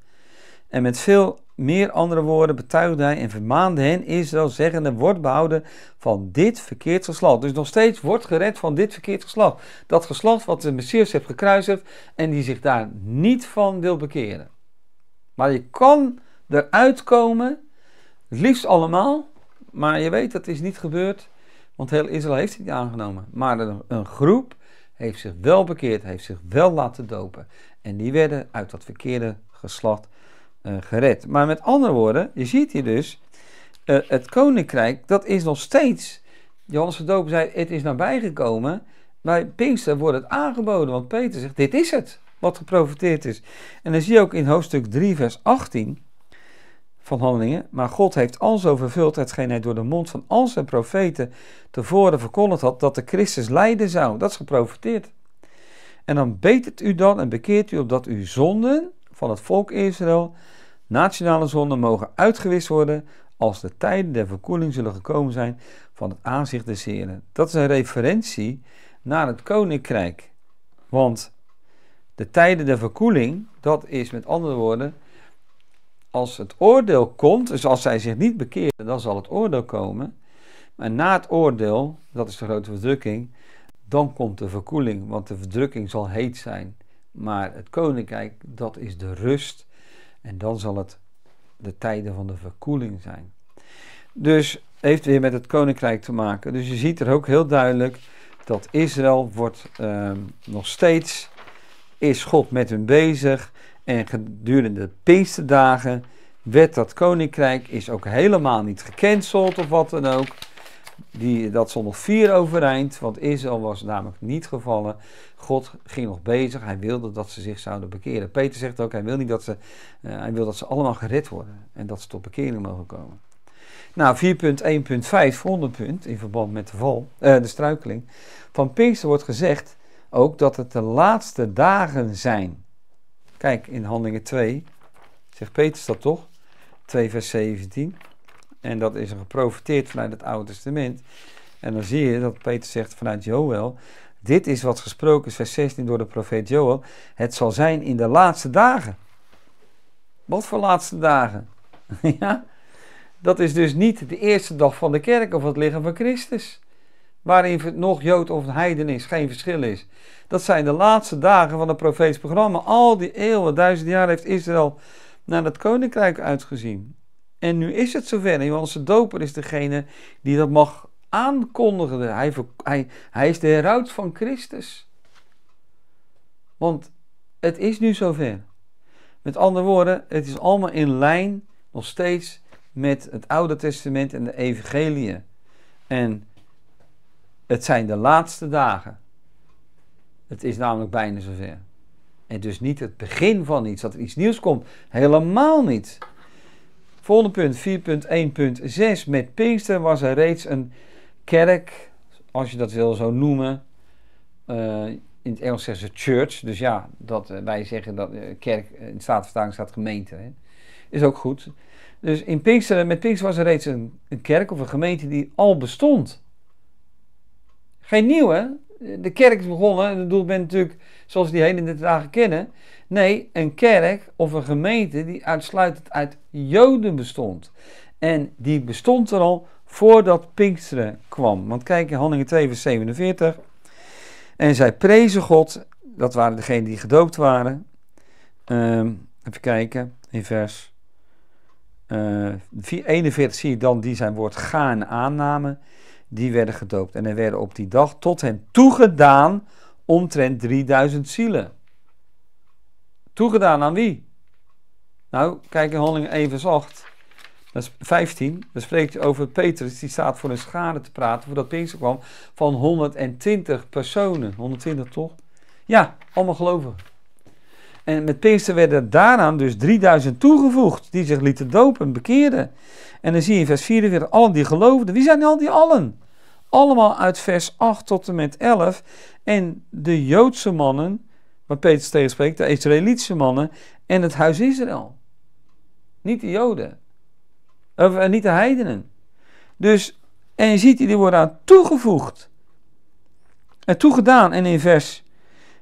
En met veel meer andere woorden betuigde hij en vermaande hen Israël zeggende, wordt behouden van dit verkeerd geslacht. Dus nog steeds wordt gered van dit verkeerd geslacht. Dat geslacht wat de Messias heeft gekruisigd en die zich daar niet van wil bekeren. Maar je kan eruit komen, het liefst allemaal, maar je weet dat is niet gebeurd, want heel Israël heeft het niet aangenomen. Maar een, een groep heeft zich wel bekeerd, heeft zich wel laten dopen. En die werden uit dat verkeerde geslacht eh, gered. Maar met andere woorden, je ziet hier dus, eh, het koninkrijk, dat is nog steeds, Johannes de Doper zei, het is nabijgekomen. Bij Pinkster wordt het aangeboden, want Peter zegt, dit is het, wat geprofiteerd is. En dan zie je ook in hoofdstuk 3, vers 18 van Handelingen. Maar God heeft al zo vervuld hetgeen hij door de mond van al zijn profeten tevoren verkondigd had, dat de Christus lijden zou. Dat is geprofiteerd. En dan betert u dan en bekeert u opdat uw zonden van het volk Israël. Nationale zonden mogen uitgewist worden als de tijden der verkoeling zullen gekomen zijn van het aanzicht des Heren. Dat is een referentie naar het koninkrijk. Want de tijden der verkoeling, dat is met andere woorden, als het oordeel komt, dus als zij zich niet bekeren, dan zal het oordeel komen. Maar na het oordeel, dat is de grote verdrukking, dan komt de verkoeling, want de verdrukking zal heet zijn. Maar het koninkrijk, dat is de rust. En dan zal het de tijden van de verkoeling zijn. Dus heeft weer met het koninkrijk te maken. Dus je ziet er ook heel duidelijk dat Israël wordt ehm, nog steeds, is God met hun bezig. En gedurende de Pinksterdagen werd dat koninkrijk, is ook helemaal niet gecanceld of wat dan ook. Die, dat stond nog vier overeind, want Israël was namelijk niet gevallen. God ging nog bezig, hij wilde dat ze zich zouden bekeren. Peter zegt ook, hij wil, niet dat, ze, eh, hij wil dat ze allemaal gered worden en dat ze tot bekering mogen komen. Nou, 4.1.5, volgende punt, in verband met de val, eh, de struikeling. Van Pinkster wordt gezegd ook dat het de laatste dagen zijn. Kijk, in handelingen 2 zegt Peter dat toch? 2 vers 17. En dat is geprofiteerd vanuit het Oude Testament. En dan zie je dat Peter zegt vanuit Joel: Dit is wat gesproken is, vers 16 door de profeet Joel. Het zal zijn in de laatste dagen. Wat voor laatste dagen? [laughs] ja, dat is dus niet de eerste dag van de kerk of het liggen van Christus. Waarin nog Jood of Heiden is, geen verschil is. Dat zijn de laatste dagen van het profeetisch programma. Al die eeuwen, duizend jaar heeft Israël naar het koninkrijk uitgezien. En nu is het zover. En Johannes de Doper is degene die dat mag aankondigen. Hij, hij, hij is de heraut van Christus. Want het is nu zover. Met andere woorden, het is allemaal in lijn nog steeds met het Oude Testament en de Evangeliën. En het zijn de laatste dagen. Het is namelijk bijna zover. En dus niet het begin van iets, dat er iets nieuws komt. Helemaal niet. Volgende punt, 4.1.6. Met Pinkster was er reeds een kerk, als je dat wil zo noemen. Eh, in het Engels zeggen ze church. Dus ja, dat, eh, wij zeggen dat eh, kerk, in de Statenvertaling staat gemeente. Hè. Is ook goed. Dus in Pinkster, met Pinkster was er reeds een, een, kerk of een gemeente die al bestond. Geen nieuwe. De kerk is begonnen en het doel bent natuurlijk, zoals die de dagen kennen, Nee, een kerk of een gemeente die uitsluitend uit Joden bestond. En die bestond er al voordat Pinksteren kwam. Want kijk in Handelingen 2 vers 47. En zij prezen God. Dat waren degenen die gedoopt waren. Ehm, even kijken in vers 41 eh, zie je dan die zijn woord gaan aannamen. Die werden gedoopt en er werden op die dag tot hen toegedaan omtrent 3000 zielen. Toegedaan aan wie? Nou, kijk in Handelingen 1 vers 8. Dat is 15. Dan spreekt over Petrus. Die staat voor een schade te praten voordat Pinkster kwam. Van 120 personen. 120 toch? Ja, allemaal gelovigen. En met Pinkster werden daaraan dus 3000 toegevoegd. Die zich lieten dopen, bekeerden. En dan zie je in vers 44. Allen die geloofden. Wie zijn al die allen? Allemaal uit vers 8 tot en met 11. En de Joodse mannen waar Petrus tegen spreekt, de Israëlitische mannen en het huis Israël. Niet de Joden. Of eh, niet de heidenen. Dus, en je ziet, die worden aan toegevoegd. En toegedaan. En in vers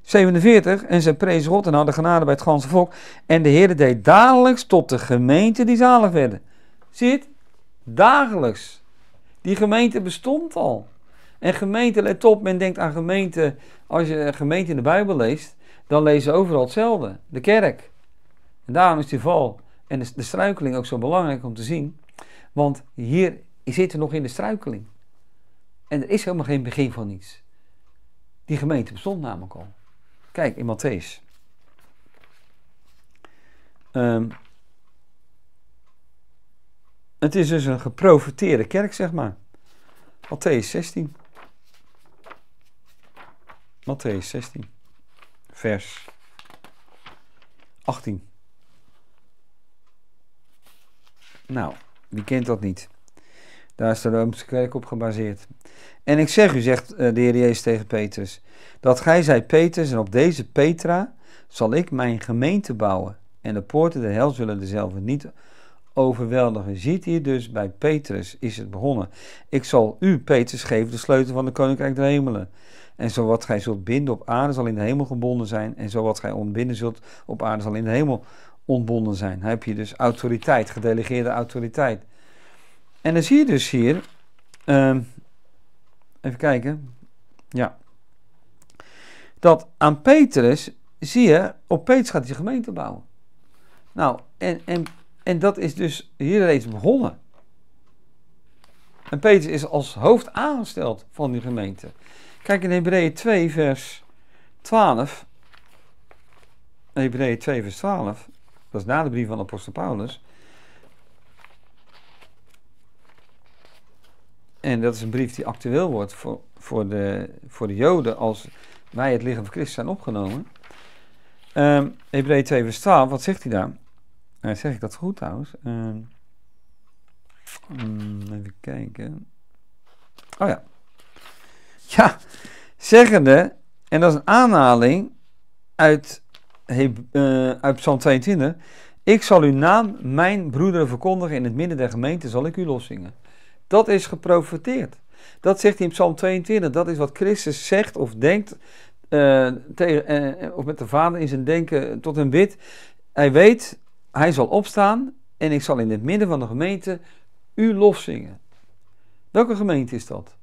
47, en ze prees God en hadden genade bij het ganse volk. En de Heer deed dagelijks tot de gemeente die zalig werden. Zie het? Dagelijks. Die gemeente bestond al. En gemeente, let op, men denkt aan gemeente, als je gemeente in de Bijbel leest, dan lezen ze overal hetzelfde. De kerk. En daarom is die val en de, struikeling ook zo belangrijk om te zien. Want hier zitten nog in de struikeling. En er is helemaal geen begin van iets. Die gemeente bestond namelijk al. Kijk, in Matthäus. Ehm, het is dus een geprofiteerde kerk, zeg maar. Matthäus 16. Matthäus 16 vers 18. Nou, wie kent dat niet? Daar is de Romeinse kerk op gebaseerd. En ik zeg u, zegt eh, de Heer Jezus tegen Petrus, dat gij zijt Petrus en op deze Petra zal ik mijn gemeente bouwen. En de poorten der hel zullen dezelfde niet overweldigen. Ziet hier dus, bij Petrus is het begonnen. Ik zal u, Petrus, geven de sleutel van de koninkrijk der hemelen. En zo wat gij zult binden op aarde zal in de hemel gebonden zijn. En zo wat gij ontbinden zult op aarde zal in de hemel ontbonden zijn. Dan heb je dus autoriteit, gedelegeerde autoriteit. En dan zie je dus hier. Ehm, even kijken. Ja. Dat aan Petrus zie je, op Petrus gaat hij zijn gemeente bouwen. Nou, en, en, en dat is dus hier reeds begonnen. En Petrus is als hoofd aangesteld van die gemeente. Kijk in Hebreeën 2, vers 12. Hebreeën 2, vers 12. Dat is na de brief van apostel Paulus. En dat is een brief die actueel wordt voor, voor, de, voor de Joden als wij het lichaam van Christus zijn opgenomen. Um, Hebreeën 2 vers 12, wat zegt hij daar? Nou, zeg ik dat goed trouwens? Ehm, mm, even kijken. Oh ja, ja, zeggende, en dat is een aanhaling uit, eh, uit Psalm 22. Ik zal uw naam, mijn broederen, verkondigen. In het midden der gemeente zal ik u loszingen. Dat is geprofeteerd. Dat zegt hij in Psalm 22. Dat is wat Christus zegt of denkt. Eh, tegen, eh, of met de Vader in zijn denken tot een wit. Hij weet, hij zal opstaan. En ik zal in het midden van de gemeente u lof zingen. Welke gemeente is dat?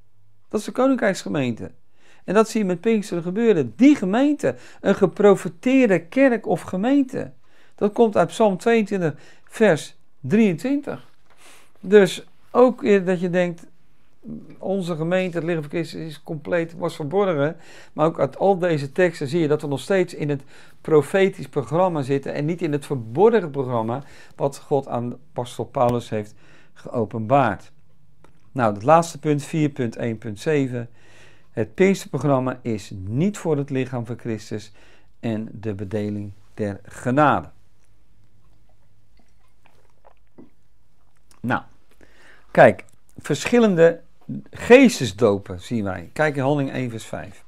Dat is de koninkrijksgemeente. En dat zie je met Pinksteren gebeuren. Die gemeente, een geprofiteerde kerk of gemeente. Dat komt uit Psalm 22, vers 23. Dus ook dat je denkt, onze gemeente, het lichaam van Christus is compleet, was verborgen. Maar ook uit al deze teksten zie je dat we nog steeds in het profetisch programma zitten en niet in het verborgen programma wat God aan apostel Paulus heeft geopenbaard. Nou, het laatste punt, 4.1.7. Het Pinksterprogramma is niet voor het lichaam van Christus en de bedeling der genade. Nou, kijk, verschillende geestesdopen zien wij. Kijk in Handeling 1 vers 5.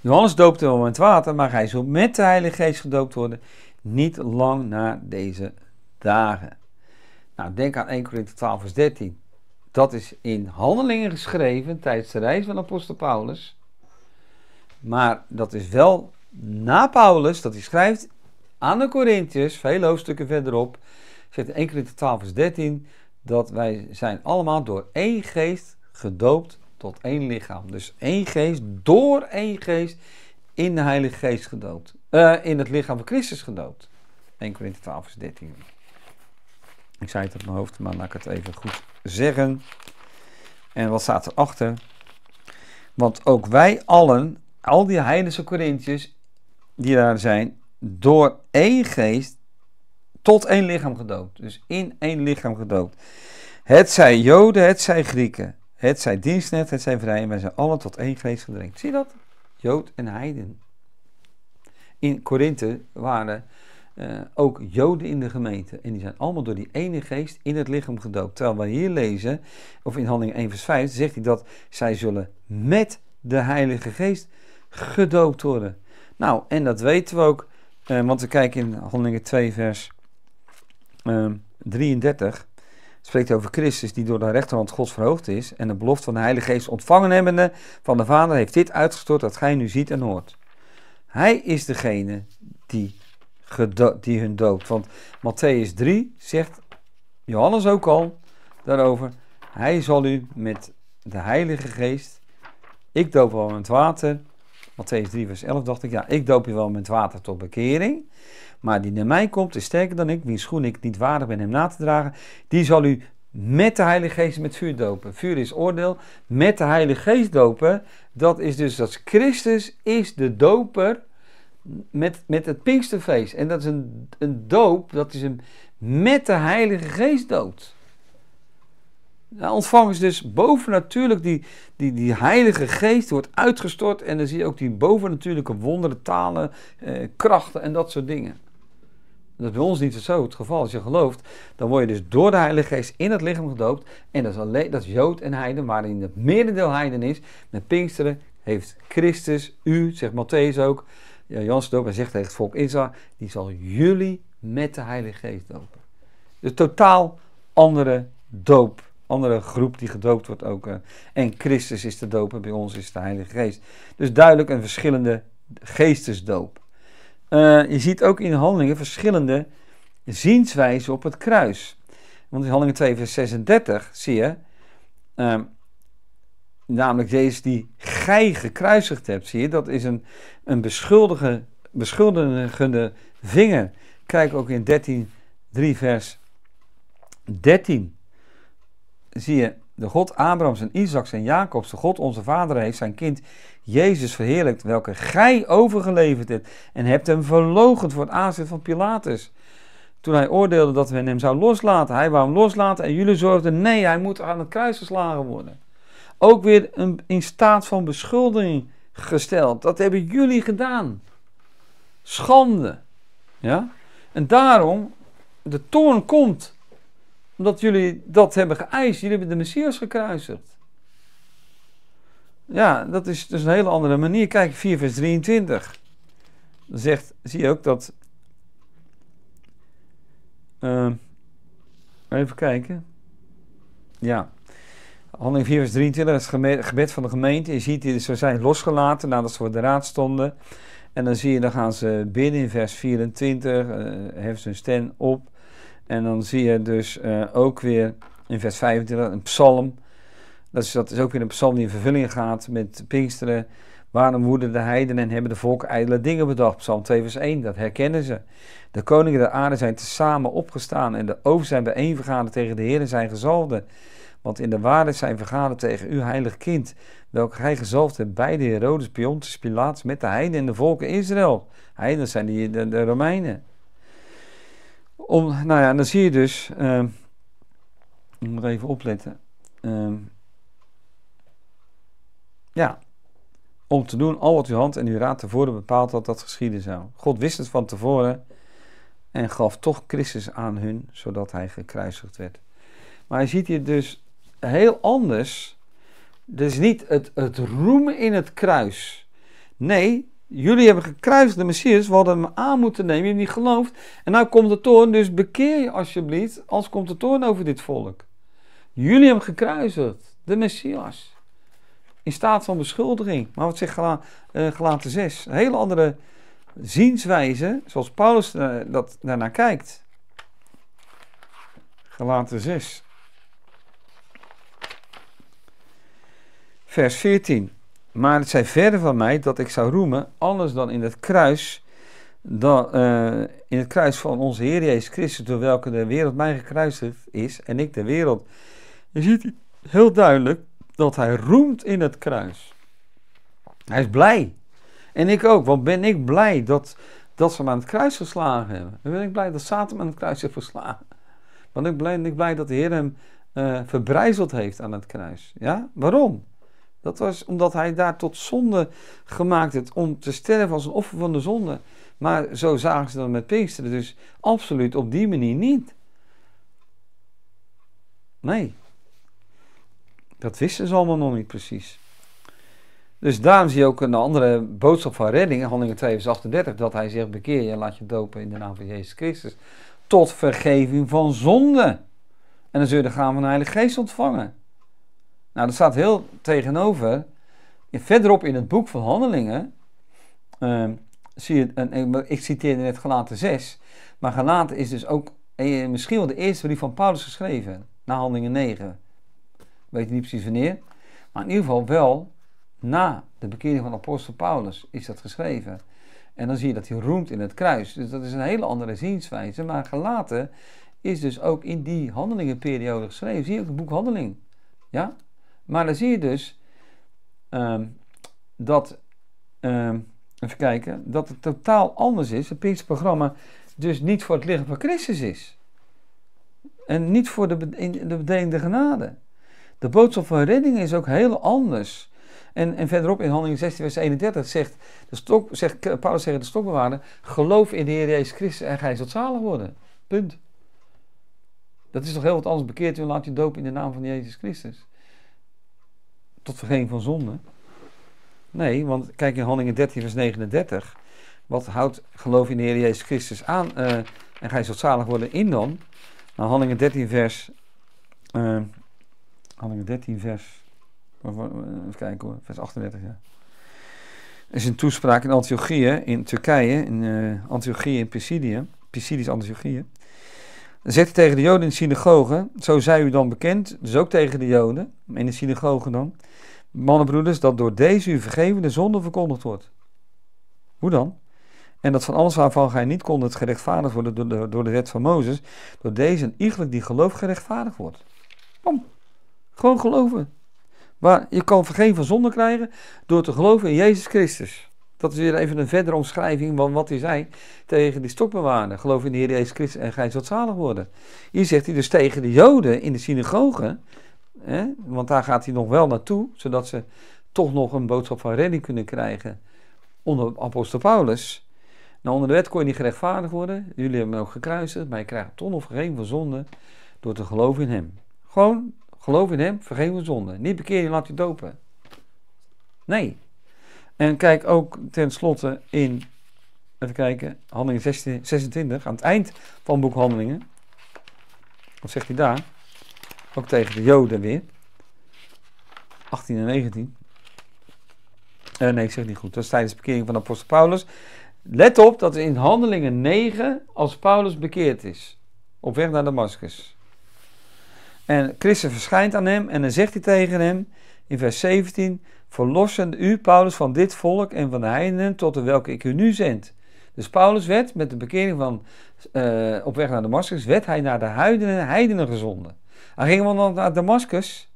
Johannes doopte wel met water, maar hij zal met de Heilige Geest gedoopt worden, niet lang na deze dagen. Nou, denk aan 1 Corinthië 12 vers 13. Dat is in handelingen geschreven tijdens de reis van apostel Paulus. Maar dat is wel na Paulus, dat hij schrijft aan de Corinthiërs, veel hoofdstukken verderop, zegt 1 Corinthië 12 vers 13, dat wij zijn allemaal door één geest gedoopt tot één lichaam. Dus één geest, door één geest, in de Heilige Geest gedoopt. Eh, in het lichaam van Christus gedoopt. 1 Corinthië 12 vers 13. Ik zei het op mijn hoofd, maar laat ik het even goed zeggen. En wat staat erachter? Want ook wij allen, al die heidense Corinthiërs die daar zijn, door één geest tot één lichaam gedoopt. Dus in één lichaam gedoopt. Het zij Joden, het zij Grieken. Het zij dienstnet, het zij vrijen, wij zijn allen tot één geest gedrenkt. Zie dat? Jood en heiden. In Korinthe waren eh, ook Joden in de gemeente. En die zijn allemaal door die ene geest in het lichaam gedoopt. Terwijl wij hier lezen, of in handeling 1 vers 5, zegt hij dat zij zullen met de heilige geest gedoopt worden. Nou, en dat weten we ook, eh, want we kijken in handelingen 2 vers uh, ehm, 33 spreekt over Christus die door de rechterhand Gods verhoogd is en de belofte van de Heilige Geest ontvangen hebbende van de Vader heeft dit uitgestort dat gij nu ziet en hoort. Hij is degene die die hun doopt. Want Matthäus 3 zegt Johannes ook al daarover. Hij zal u met de Heilige Geest. Ik doop wel met water. Matthäus 3, vers 11 dacht ik. Ja, ik doop je wel met water tot bekering. Maar die naar mij komt is sterker dan ik. Wie schoen ik niet waardig ben hem na te dragen. Die zal u met de Heilige Geest met vuur dopen. Vuur is oordeel. Met de Heilige Geest dopen. Dat is dus dat Christus is de doper met, met het Pinksterfeest. En dat is een, een doop, dat is een met de Heilige Geest dood. Dan ontvangen ze dus bovennatuurlijk die, die, die Heilige Geest, wordt uitgestort. En dan zie je ook die bovennatuurlijke wonderen, talen, eh, krachten en dat soort dingen. Dat is bij ons niet zo het geval. Als je gelooft, dan word je dus door de Heilige Geest in het lichaam gedoopt. En dat is, alleen, dat Jood en Heiden, waarin het merendeel Heiden is. Met Pinksteren heeft Christus u, zegt Matthäus ook, Jans de Doper zegt tegen het volk Israël, die zal jullie met de Heilige Geest dopen. Dus totaal andere doop, andere groep die gedoopt wordt ook. Eh, en Christus is de doper, bij ons is de Heilige Geest. Dus duidelijk een verschillende geestesdoop. Eh, je ziet ook in de handelingen verschillende zienswijzen op het kruis. Want in handelingen 2 vers 36 zie je... Ehm, namelijk Jezus die gij gekruisigd hebt. Zie je, dat is een, een beschuldigende vinger. Kijk ook in 13, 3 vers 13. Zie je, de God Abrahams en Isaacs en Jacobs, de God onze Vader, heeft zijn kind Jezus verheerlijkt, welke gij overgeleverd hebt en hebt hem verlogend voor het aanzet van Pilatus. Toen hij oordeelde dat men hem zou loslaten, hij wou hem loslaten en jullie zorgden, nee, hij moet aan het kruis geslagen worden ook weer in staat van beschuldiging gesteld. Dat hebben jullie gedaan. Schande. Ja? En daarom, de toorn komt. Omdat jullie dat hebben geëist. Jullie hebben de Messias gekruisigd. Ja, dat is dus een hele andere manier. Kijk, 4 vers 23. Dan zegt, zie je ook dat... Eh, even kijken. Ja. Handeling 4 vers 23, is het gebed van de gemeente. Je ziet, die, ze zijn losgelaten nadat ze voor de raad stonden. En dan zie je, dan gaan ze binnen in vers 24, eh, heffen ze hun stem op. En dan zie je dus eh, ook weer in vers 25 een psalm. Dat is, dat is ook weer een psalm die in vervulling gaat met Pinksteren. Waarom woeden de heidenen en hebben de volk ijdele dingen bedacht? Psalm 2 vers 1, dat herkennen ze. De koningen der aarde zijn tezamen opgestaan en de oven zijn bijeenvergaderd tegen de Heer en zijn gezalden. Want in de waarheid zijn vergaderd tegen uw heilig kind, welk gij gezalfd hebt bij de Herodes, Pontius, Pilatus, met de heiden en de volken Israël. Heiden zijn die, de, Romeinen. Om, nou ja, dan zie je dus, uh, ehm, ik moet even opletten. Ehm, ja, om te doen al wat uw hand en uw raad tevoren bepaald had dat geschieden zou. God wist het van tevoren en gaf toch Christus aan hun, zodat hij gekruisigd werd. Maar je ziet hier dus heel anders. is niet het, het roemen in het kruis. Nee, jullie hebben gekruist de Messias, we hadden hem aan moeten nemen, jullie niet geloofd. En nou komt de toorn, dus bekeer je alsjeblieft, als komt de toorn over dit volk. Jullie hebben gekruisigd, de Messias. In staat van beschuldiging. Maar wat zegt Gelaten eh, 6? Een hele andere zienswijze, zoals Paulus eh, dat daarnaar kijkt. Gelaten 6. Vers 14. Maar het zij verder van mij dat ik zou roemen, anders dan in het kruis, dat, eh, in het kruis van onze Heer Jezus Christus, door welke de wereld mij gekruisigd is en ik de wereld. Je ziet heel duidelijk dat hij roemt in het kruis. Hij is blij. En ik ook, want ben ik blij dat, dat ze hem aan het kruis geslagen hebben. En ben ik blij dat Satan aan het kruis heeft verslagen. Want ik ben ik blij dat de Heer hem eh, verbrijzeld heeft aan het kruis. Ja, waarom? Dat was omdat hij daar tot zonde gemaakt werd om te sterven als een offer van de zonde. Maar zo zagen ze dat met Pinksteren. Dus absoluut op die manier niet. Nee. Dat wisten ze allemaal nog niet precies. Dus daarom zie je ook een andere boodschap van redding, Handelingen 2, vers 38, dat hij zegt: bekeer je en laat je dopen in de naam van Jezus Christus. Tot vergeving van zonde. En dan zullen je de gaan van de Heilige Geest ontvangen. Nou, dat staat heel tegenover. Verderop in het boek van Handelingen ehm, zie je, ik citeerde net Galaten 6, maar Galaten is dus ook eh, misschien wel de eerste die van Paulus geschreven, na Handelingen 9. Weet niet precies wanneer, maar in ieder geval wel na de bekering van apostel Paulus is dat geschreven. En dan zie je dat hij roemt in het kruis. Dus dat is een hele andere zienswijze. Maar Galaten is dus ook in die handelingenperiode geschreven. Zie je ook het boek Handeling. Ja? Maar dan zie je dus ehm, dat, ehm, even kijken, dat het totaal anders is. Het Pietse programma dus niet voor het lichaam van Christus is. En niet voor de, de genade. De boodschap van redding is ook heel anders. En, en verderop in Handelingen 16, vers 31 zegt, de stok, zegt Paulus tegen de stokbewaarder: Geloof in de Heer Jezus Christus en gij zult zalig worden. Punt. Dat is toch heel wat anders bekeerd en laat je dopen in de naam van Jezus Christus tot vergeving van zonde? Nee, want kijk in Handelingen 13, vers 39. Wat houdt geloof in de Heer Jezus Christus aan uh, en gij zult zalig worden in dan? Nou, Handelingen 13, vers. Eh, Handelingen 13, vers. Eh, even kijken hoor, vers 38, ja. Is een toespraak in Antiochië, in Turkije, in uh, Antiochië in Pisidië. Pisidisch Antiochië. Zegt hij tegen de Joden in de synagoge: Zo zij u dan bekend, dus ook tegen de Joden, in de synagoge dan mannen broeders, dat door deze u vergevende zonde verkondigd wordt. Hoe dan? En dat van alles waarvan gij niet kon het gerechtvaardigd worden door de, door de wet van Mozes, door deze een iegelijk die geloof gerechtvaardigd wordt. Kom, gewoon geloven. Maar je kan vergeven van zonde krijgen door te geloven in Jezus Christus. Dat is weer even een verdere omschrijving van wat hij zei tegen die stokbewaarden, Geloof in de Heer Jezus Christus en gij zult zalig worden. Hier zegt hij dus tegen de Joden in de synagoge Hè? Want daar gaat hij nog wel naartoe, zodat ze toch nog een boodschap van redding kunnen krijgen onder apostel Paulus. Nou, onder de wet kon je niet gerechtvaardigd worden. Jullie hebben hem ook gekruisigd, maar je krijgt toch nog vergeving van zonde door te geloven in hem. Gewoon geloof in hem, vergeven van zonde. Niet bekeer je, laat je dopen. Nee. En kijk ook tenslotte in, even kijken, handeling 26, aan het eind van boek Handelingen. Wat zegt hij daar? Ook tegen de Joden weer. 18 en 19. Eh, nee, ik zeg niet goed. Dat is tijdens de bekering van apostel Paulus. Let op dat in handelingen 9 als Paulus bekeerd is. Op weg naar Damascus. En Christus verschijnt aan hem en dan zegt hij tegen hem in vers 17: Verlossen u, Paulus, van dit volk en van de heidenen tot de welke ik u nu zend. Dus Paulus werd met de bekering van eh, op weg naar Damascus, werd hij naar de heidenen, heidenen gezonden. Hij ging dan naar Damascus.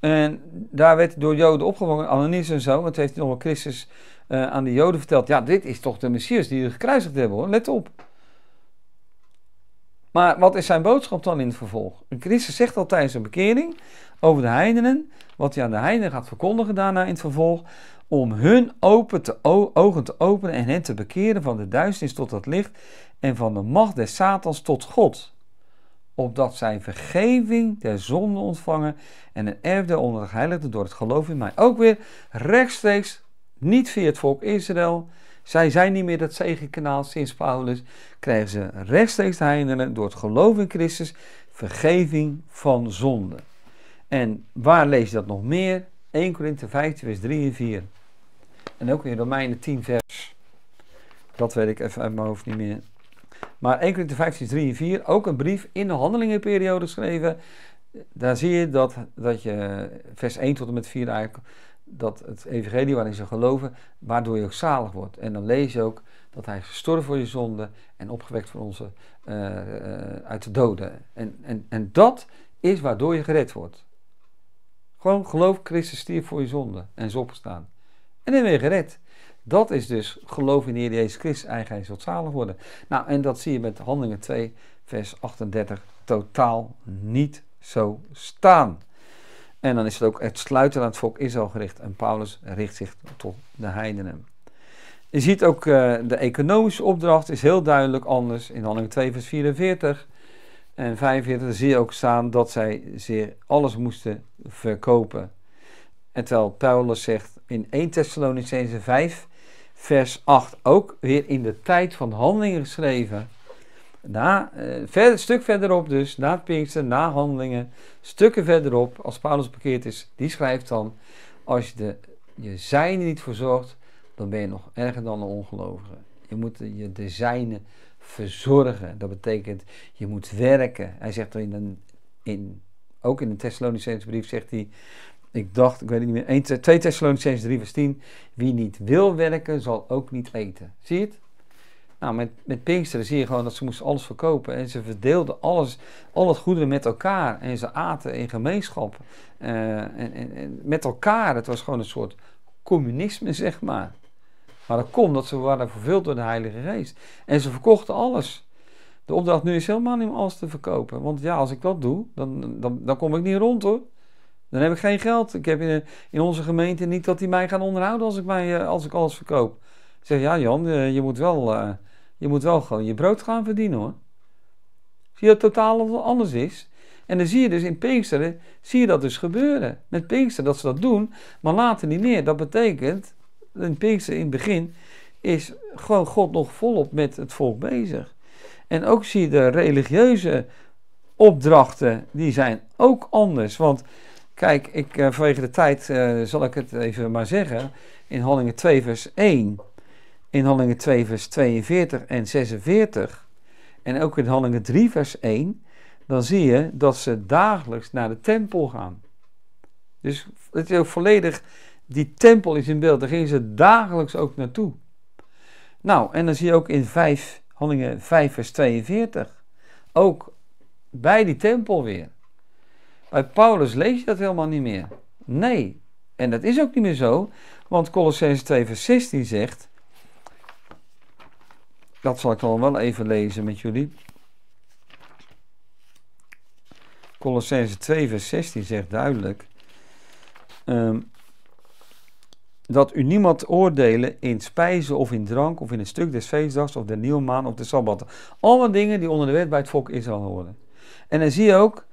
En daar werd door Joden opgevangen, Ananias en zo. Want heeft hij nog wel Christus eh, aan de Joden verteld. Ja, dit is toch de Messias die jullie gekruisigd hebben hoor. Let op. Maar wat is zijn boodschap dan in het vervolg? Christus zegt al tijdens zijn bekering over de heidenen, wat hij aan de heidenen gaat verkondigen daarna in het vervolg, om hun open te, ogen te openen en hen te bekeren van de duisternis tot het licht en van de macht des Satans tot God opdat zij vergeving der zonden ontvangen en een erfde onder de heiligen door het geloof in mij. Ook weer rechtstreeks, niet via het volk Israël. Zij zijn niet meer dat zegenkanaal sinds Paulus. Krijgen ze rechtstreeks de heidenen door het geloof in Christus vergeving van zonde. En waar lees je dat nog meer? 1 Korinthe 15 vers 3 en 4. En ook in Romeinen 10 vers. Dat weet ik even uit mijn hoofd niet meer. Maar 1 Corinthians 15, 3 en 4, ook een brief in de handelingenperiode geschreven. Daar zie je dat, dat je vers 1 tot en met 4 eigenlijk, dat het evangelie waarin ze geloven, waardoor je ook zalig wordt. En dan lees je ook dat hij gestorven voor je zonde en opgewekt voor onze eh, eh, uit de doden. En, en, en dat is waardoor je gered wordt. Gewoon geloof Christus stierf voor je zonde en is opgestaan. En dan ben je gered. Dat is dus geloof in de Heer Jezus Christus en gij zult zalig worden. Nou, en dat zie je met Handelingen 2, vers 38 totaal niet zo staan. En dan is het ook het sluiten aan het volk Israël gericht. En Paulus richt zich tot de heidenen. Je ziet ook eh, de economische opdracht is heel duidelijk anders in Handelingen 2, vers 44 en 45. zie je ook staan dat zij zeer alles moesten verkopen. En terwijl Paulus zegt in 1 Thessalonicense 5, vers 8 ook weer in de tijd van handelingen geschreven. Na, eh, stuk verderop dus, na Pinkster, na handelingen, stukken verderop, als Paulus bekeerd is, die schrijft dan, als je de, je zijne niet verzorgt, dan ben je nog erger dan een ongelovige. Je moet je de zijne verzorgen. Dat betekent, je moet werken. Hij zegt in, in ook in de Thessalonische brief, zegt hij, ik dacht, ik weet het niet meer. 1, 2 Thessalonians 3 vers 10. Wie niet wil werken, zal ook niet eten. Zie je het? Nou, met, met Pinksteren zie je gewoon dat ze moesten alles verkopen. En ze verdeelden alles, al het goederen met elkaar. En ze aten in gemeenschap. Eh, en, en, en, met elkaar. Het was gewoon een soort communisme, zeg maar. Maar dat komt dat ze waren vervuld door de Heilige Geest. En ze verkochten alles. De opdracht nu is helemaal niet om alles te verkopen. Want ja, als ik dat doe, dan, dan, dan kom ik niet rond hoor. Dan heb ik geen geld. Ik heb in, in onze gemeente niet dat die mij gaan onderhouden als ik, mij, eh, als ik alles verkoop. Ik zeg, ja Jan, eh, je moet wel, eh, je moet wel gewoon je brood gaan verdienen hoor. Zie je dat het totaal anders is? En dan zie je dus in Pinksteren, zie je dat dus gebeuren. Met Pinksteren, dat ze dat doen, maar later niet meer. Dat betekent, in Pinksteren in het begin, is gewoon God nog volop met het volk bezig. En ook zie je de religieuze opdrachten, die zijn ook anders. Want Kijk, ik, uh, vanwege de tijd uh, zal ik het even maar zeggen. In Handelingen 2, vers 1. In Handelingen 2, vers 42 en 46. En ook in Handelingen 3, vers 1. Dan zie je dat ze dagelijks naar de tempel gaan. Dus het is ook volledig. Die tempel is in beeld. Daar gingen ze dagelijks ook naartoe. Nou, en dan zie je ook in 5, Handelingen 5, vers 42. Ook bij die tempel weer uit Paulus lees je dat helemaal niet meer. Nee, en dat is ook niet meer zo, want Colossens 2 vers 16 zegt, dat zal ik dan wel even lezen met jullie. Colossens 2 vers 16 zegt duidelijk, ehm, dat u niemand oordelen in spijzen of in drank of in een stuk des feestdags of de nieuwe maan of de sabbat. Allemaal dingen die onder de wet bij het volk Israël horen. En dan zie je ook,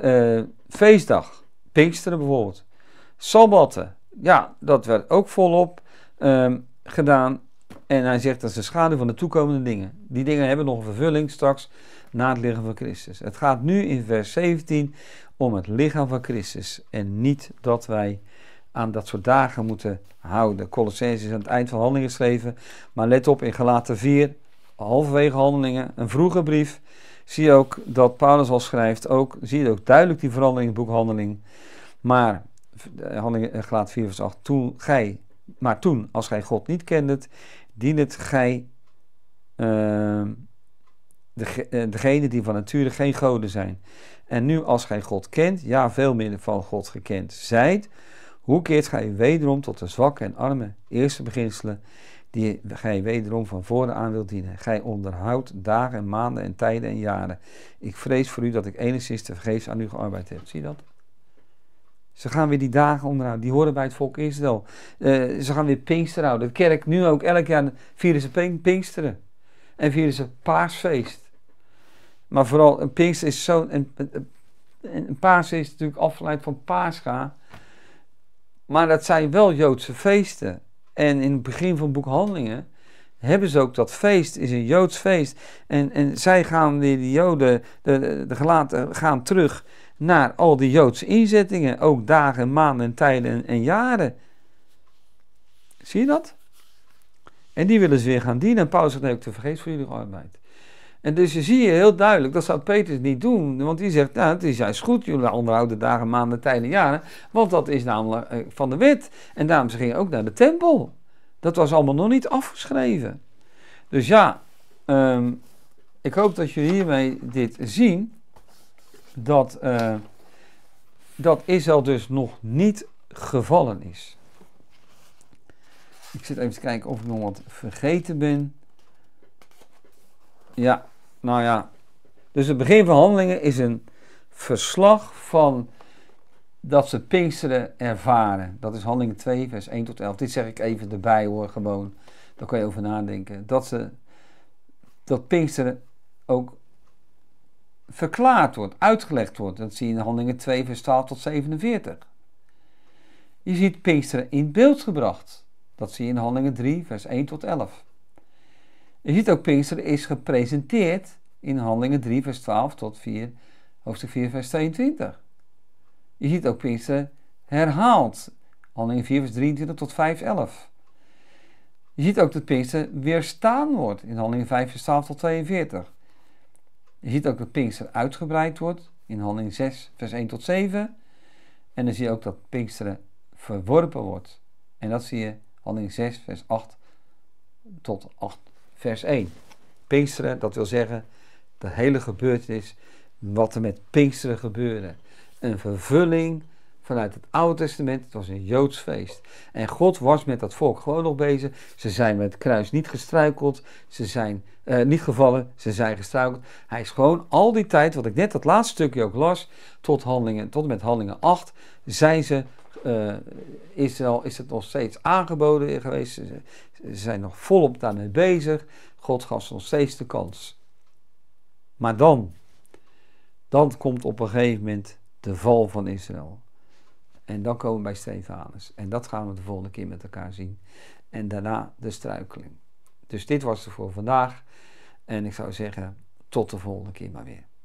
eh, feestdag, Pinksteren bijvoorbeeld. Sabbatten, ja, dat werd ook volop ehm, gedaan. En hij zegt dat is de schaduw van de toekomende dingen. Die dingen hebben nog een vervulling straks na het lichaam van Christus. Het gaat nu in vers 17 om het lichaam van Christus. En niet dat wij aan dat soort dagen moeten houden. Colossenses is aan het eind van handelingen geschreven. Maar let op in Galaten 4, halverwege handelingen, een vroege brief zie je ook dat Paulus al schrijft, ook, zie je ook duidelijk die verandering in het eh, Handeling. Maar, Handelingen, 4 vers 8, toen gij, maar toen, als gij God niet kendet, dienet gij uh, de, eh, degene die van nature geen goden zijn. En nu als gij God kent, ja veel minder van God gekend zijt, hoe keert gij wederom tot de zwakke en arme eerste beginselen, die gij wederom van voren aan wilt dienen. Gij onderhoudt dagen en maanden en tijden en jaren. Ik vrees voor u dat ik enigszins te vergeefs aan u gearbeid heb. Zie dat? Ze gaan weer die dagen onderhouden. Die horen bij het volk Israël. Eh, ze gaan weer Pinksteren houden. De kerk nu ook elk jaar vieren ze Pinksteren. En vieren ze Paasfeest. Maar vooral een Pinkster is zo. Een, een, is natuurlijk afgeleid van Pascha. Maar dat zijn wel Joodse feesten. En in het begin van boek Handelingen hebben ze ook dat feest, is een Joods feest. En, en zij gaan weer de Joden, de, de, gelaten, eh, gaan terug naar al die Joodse inzettingen. Ook dagen, maanden, tijden en, jaren. Zie je dat? En die willen ze weer gaan dienen. En Paulus zegt, nee, ik te vergeet voor jullie arbeid. En dus je zie je heel duidelijk, dat zou Petrus niet doen. Want die zegt, nou, het is juist goed, jullie onderhouden dagen, maanden, tijden, jaren. Want dat is namelijk eh, van de wet. En daarom ze gingen ook naar de tempel. Dat was allemaal nog niet afgeschreven. Dus ja, ehm, ik hoop dat jullie hiermee dit zien. Dat, uh, dat Israël dus nog niet gevallen is. Ik zit even te kijken of ik nog wat vergeten ben. Ja, nou ja. Dus het begin van handelingen is een verslag van dat ze Pinksteren ervaren. Dat is handelingen 2, vers 1 tot 11. Dit zeg ik even erbij hoor, gewoon. Daar kan je over nadenken. Dat, ze, dat Pinksteren ook verklaard wordt, uitgelegd wordt. Dat zie je in handelingen 2, vers 12 tot 47. Je ziet Pinksteren in beeld gebracht. Dat zie je in handelingen 3, vers 1 tot 11. Je ziet ook, Pinkster is gepresenteerd in Handelingen 3, vers 12 tot 4, hoofdstuk 4, vers 22. Je ziet ook Pinkster herhaald. Handelingen 4, vers 23 tot 5, 11. Je ziet ook dat Pinkster weerstaan wordt in Handelingen 5, vers 12 tot 42. Je ziet ook dat Pinkster uitgebreid wordt in Handelingen 6, vers 1 tot 7. En dan zie je ook dat Pinkster verworpen wordt. En dat zie je Handelingen 6, vers 8 tot 8, vers 1. Pinksteren, dat wil zeggen de hele gebeurtenis wat er met Pinksteren gebeurde. Een vervulling vanuit het Oude Testament. Het was een Joods feest. En God was met dat volk gewoon nog bezig. Ze zijn met het kruis niet gestruikeld. Ze zijn eh, niet gevallen. Ze zijn gestruikeld. Hij is gewoon al die tijd, wat ik net dat laatste stukje ook las, tot, handelingen, tot met handelingen 8, zijn ze. Eh, Israël is het nog steeds aangeboden geweest. Ze zijn nog volop daarmee bezig. God gaf ze nog steeds de kans. Maar dan, dan komt op een gegeven moment de val van Israël. En dan komen we bij Stefanus. En dat gaan we de volgende keer met elkaar zien. En daarna de struikeling. Dus dit was het voor vandaag. En ik zou zeggen, tot de volgende keer maar weer.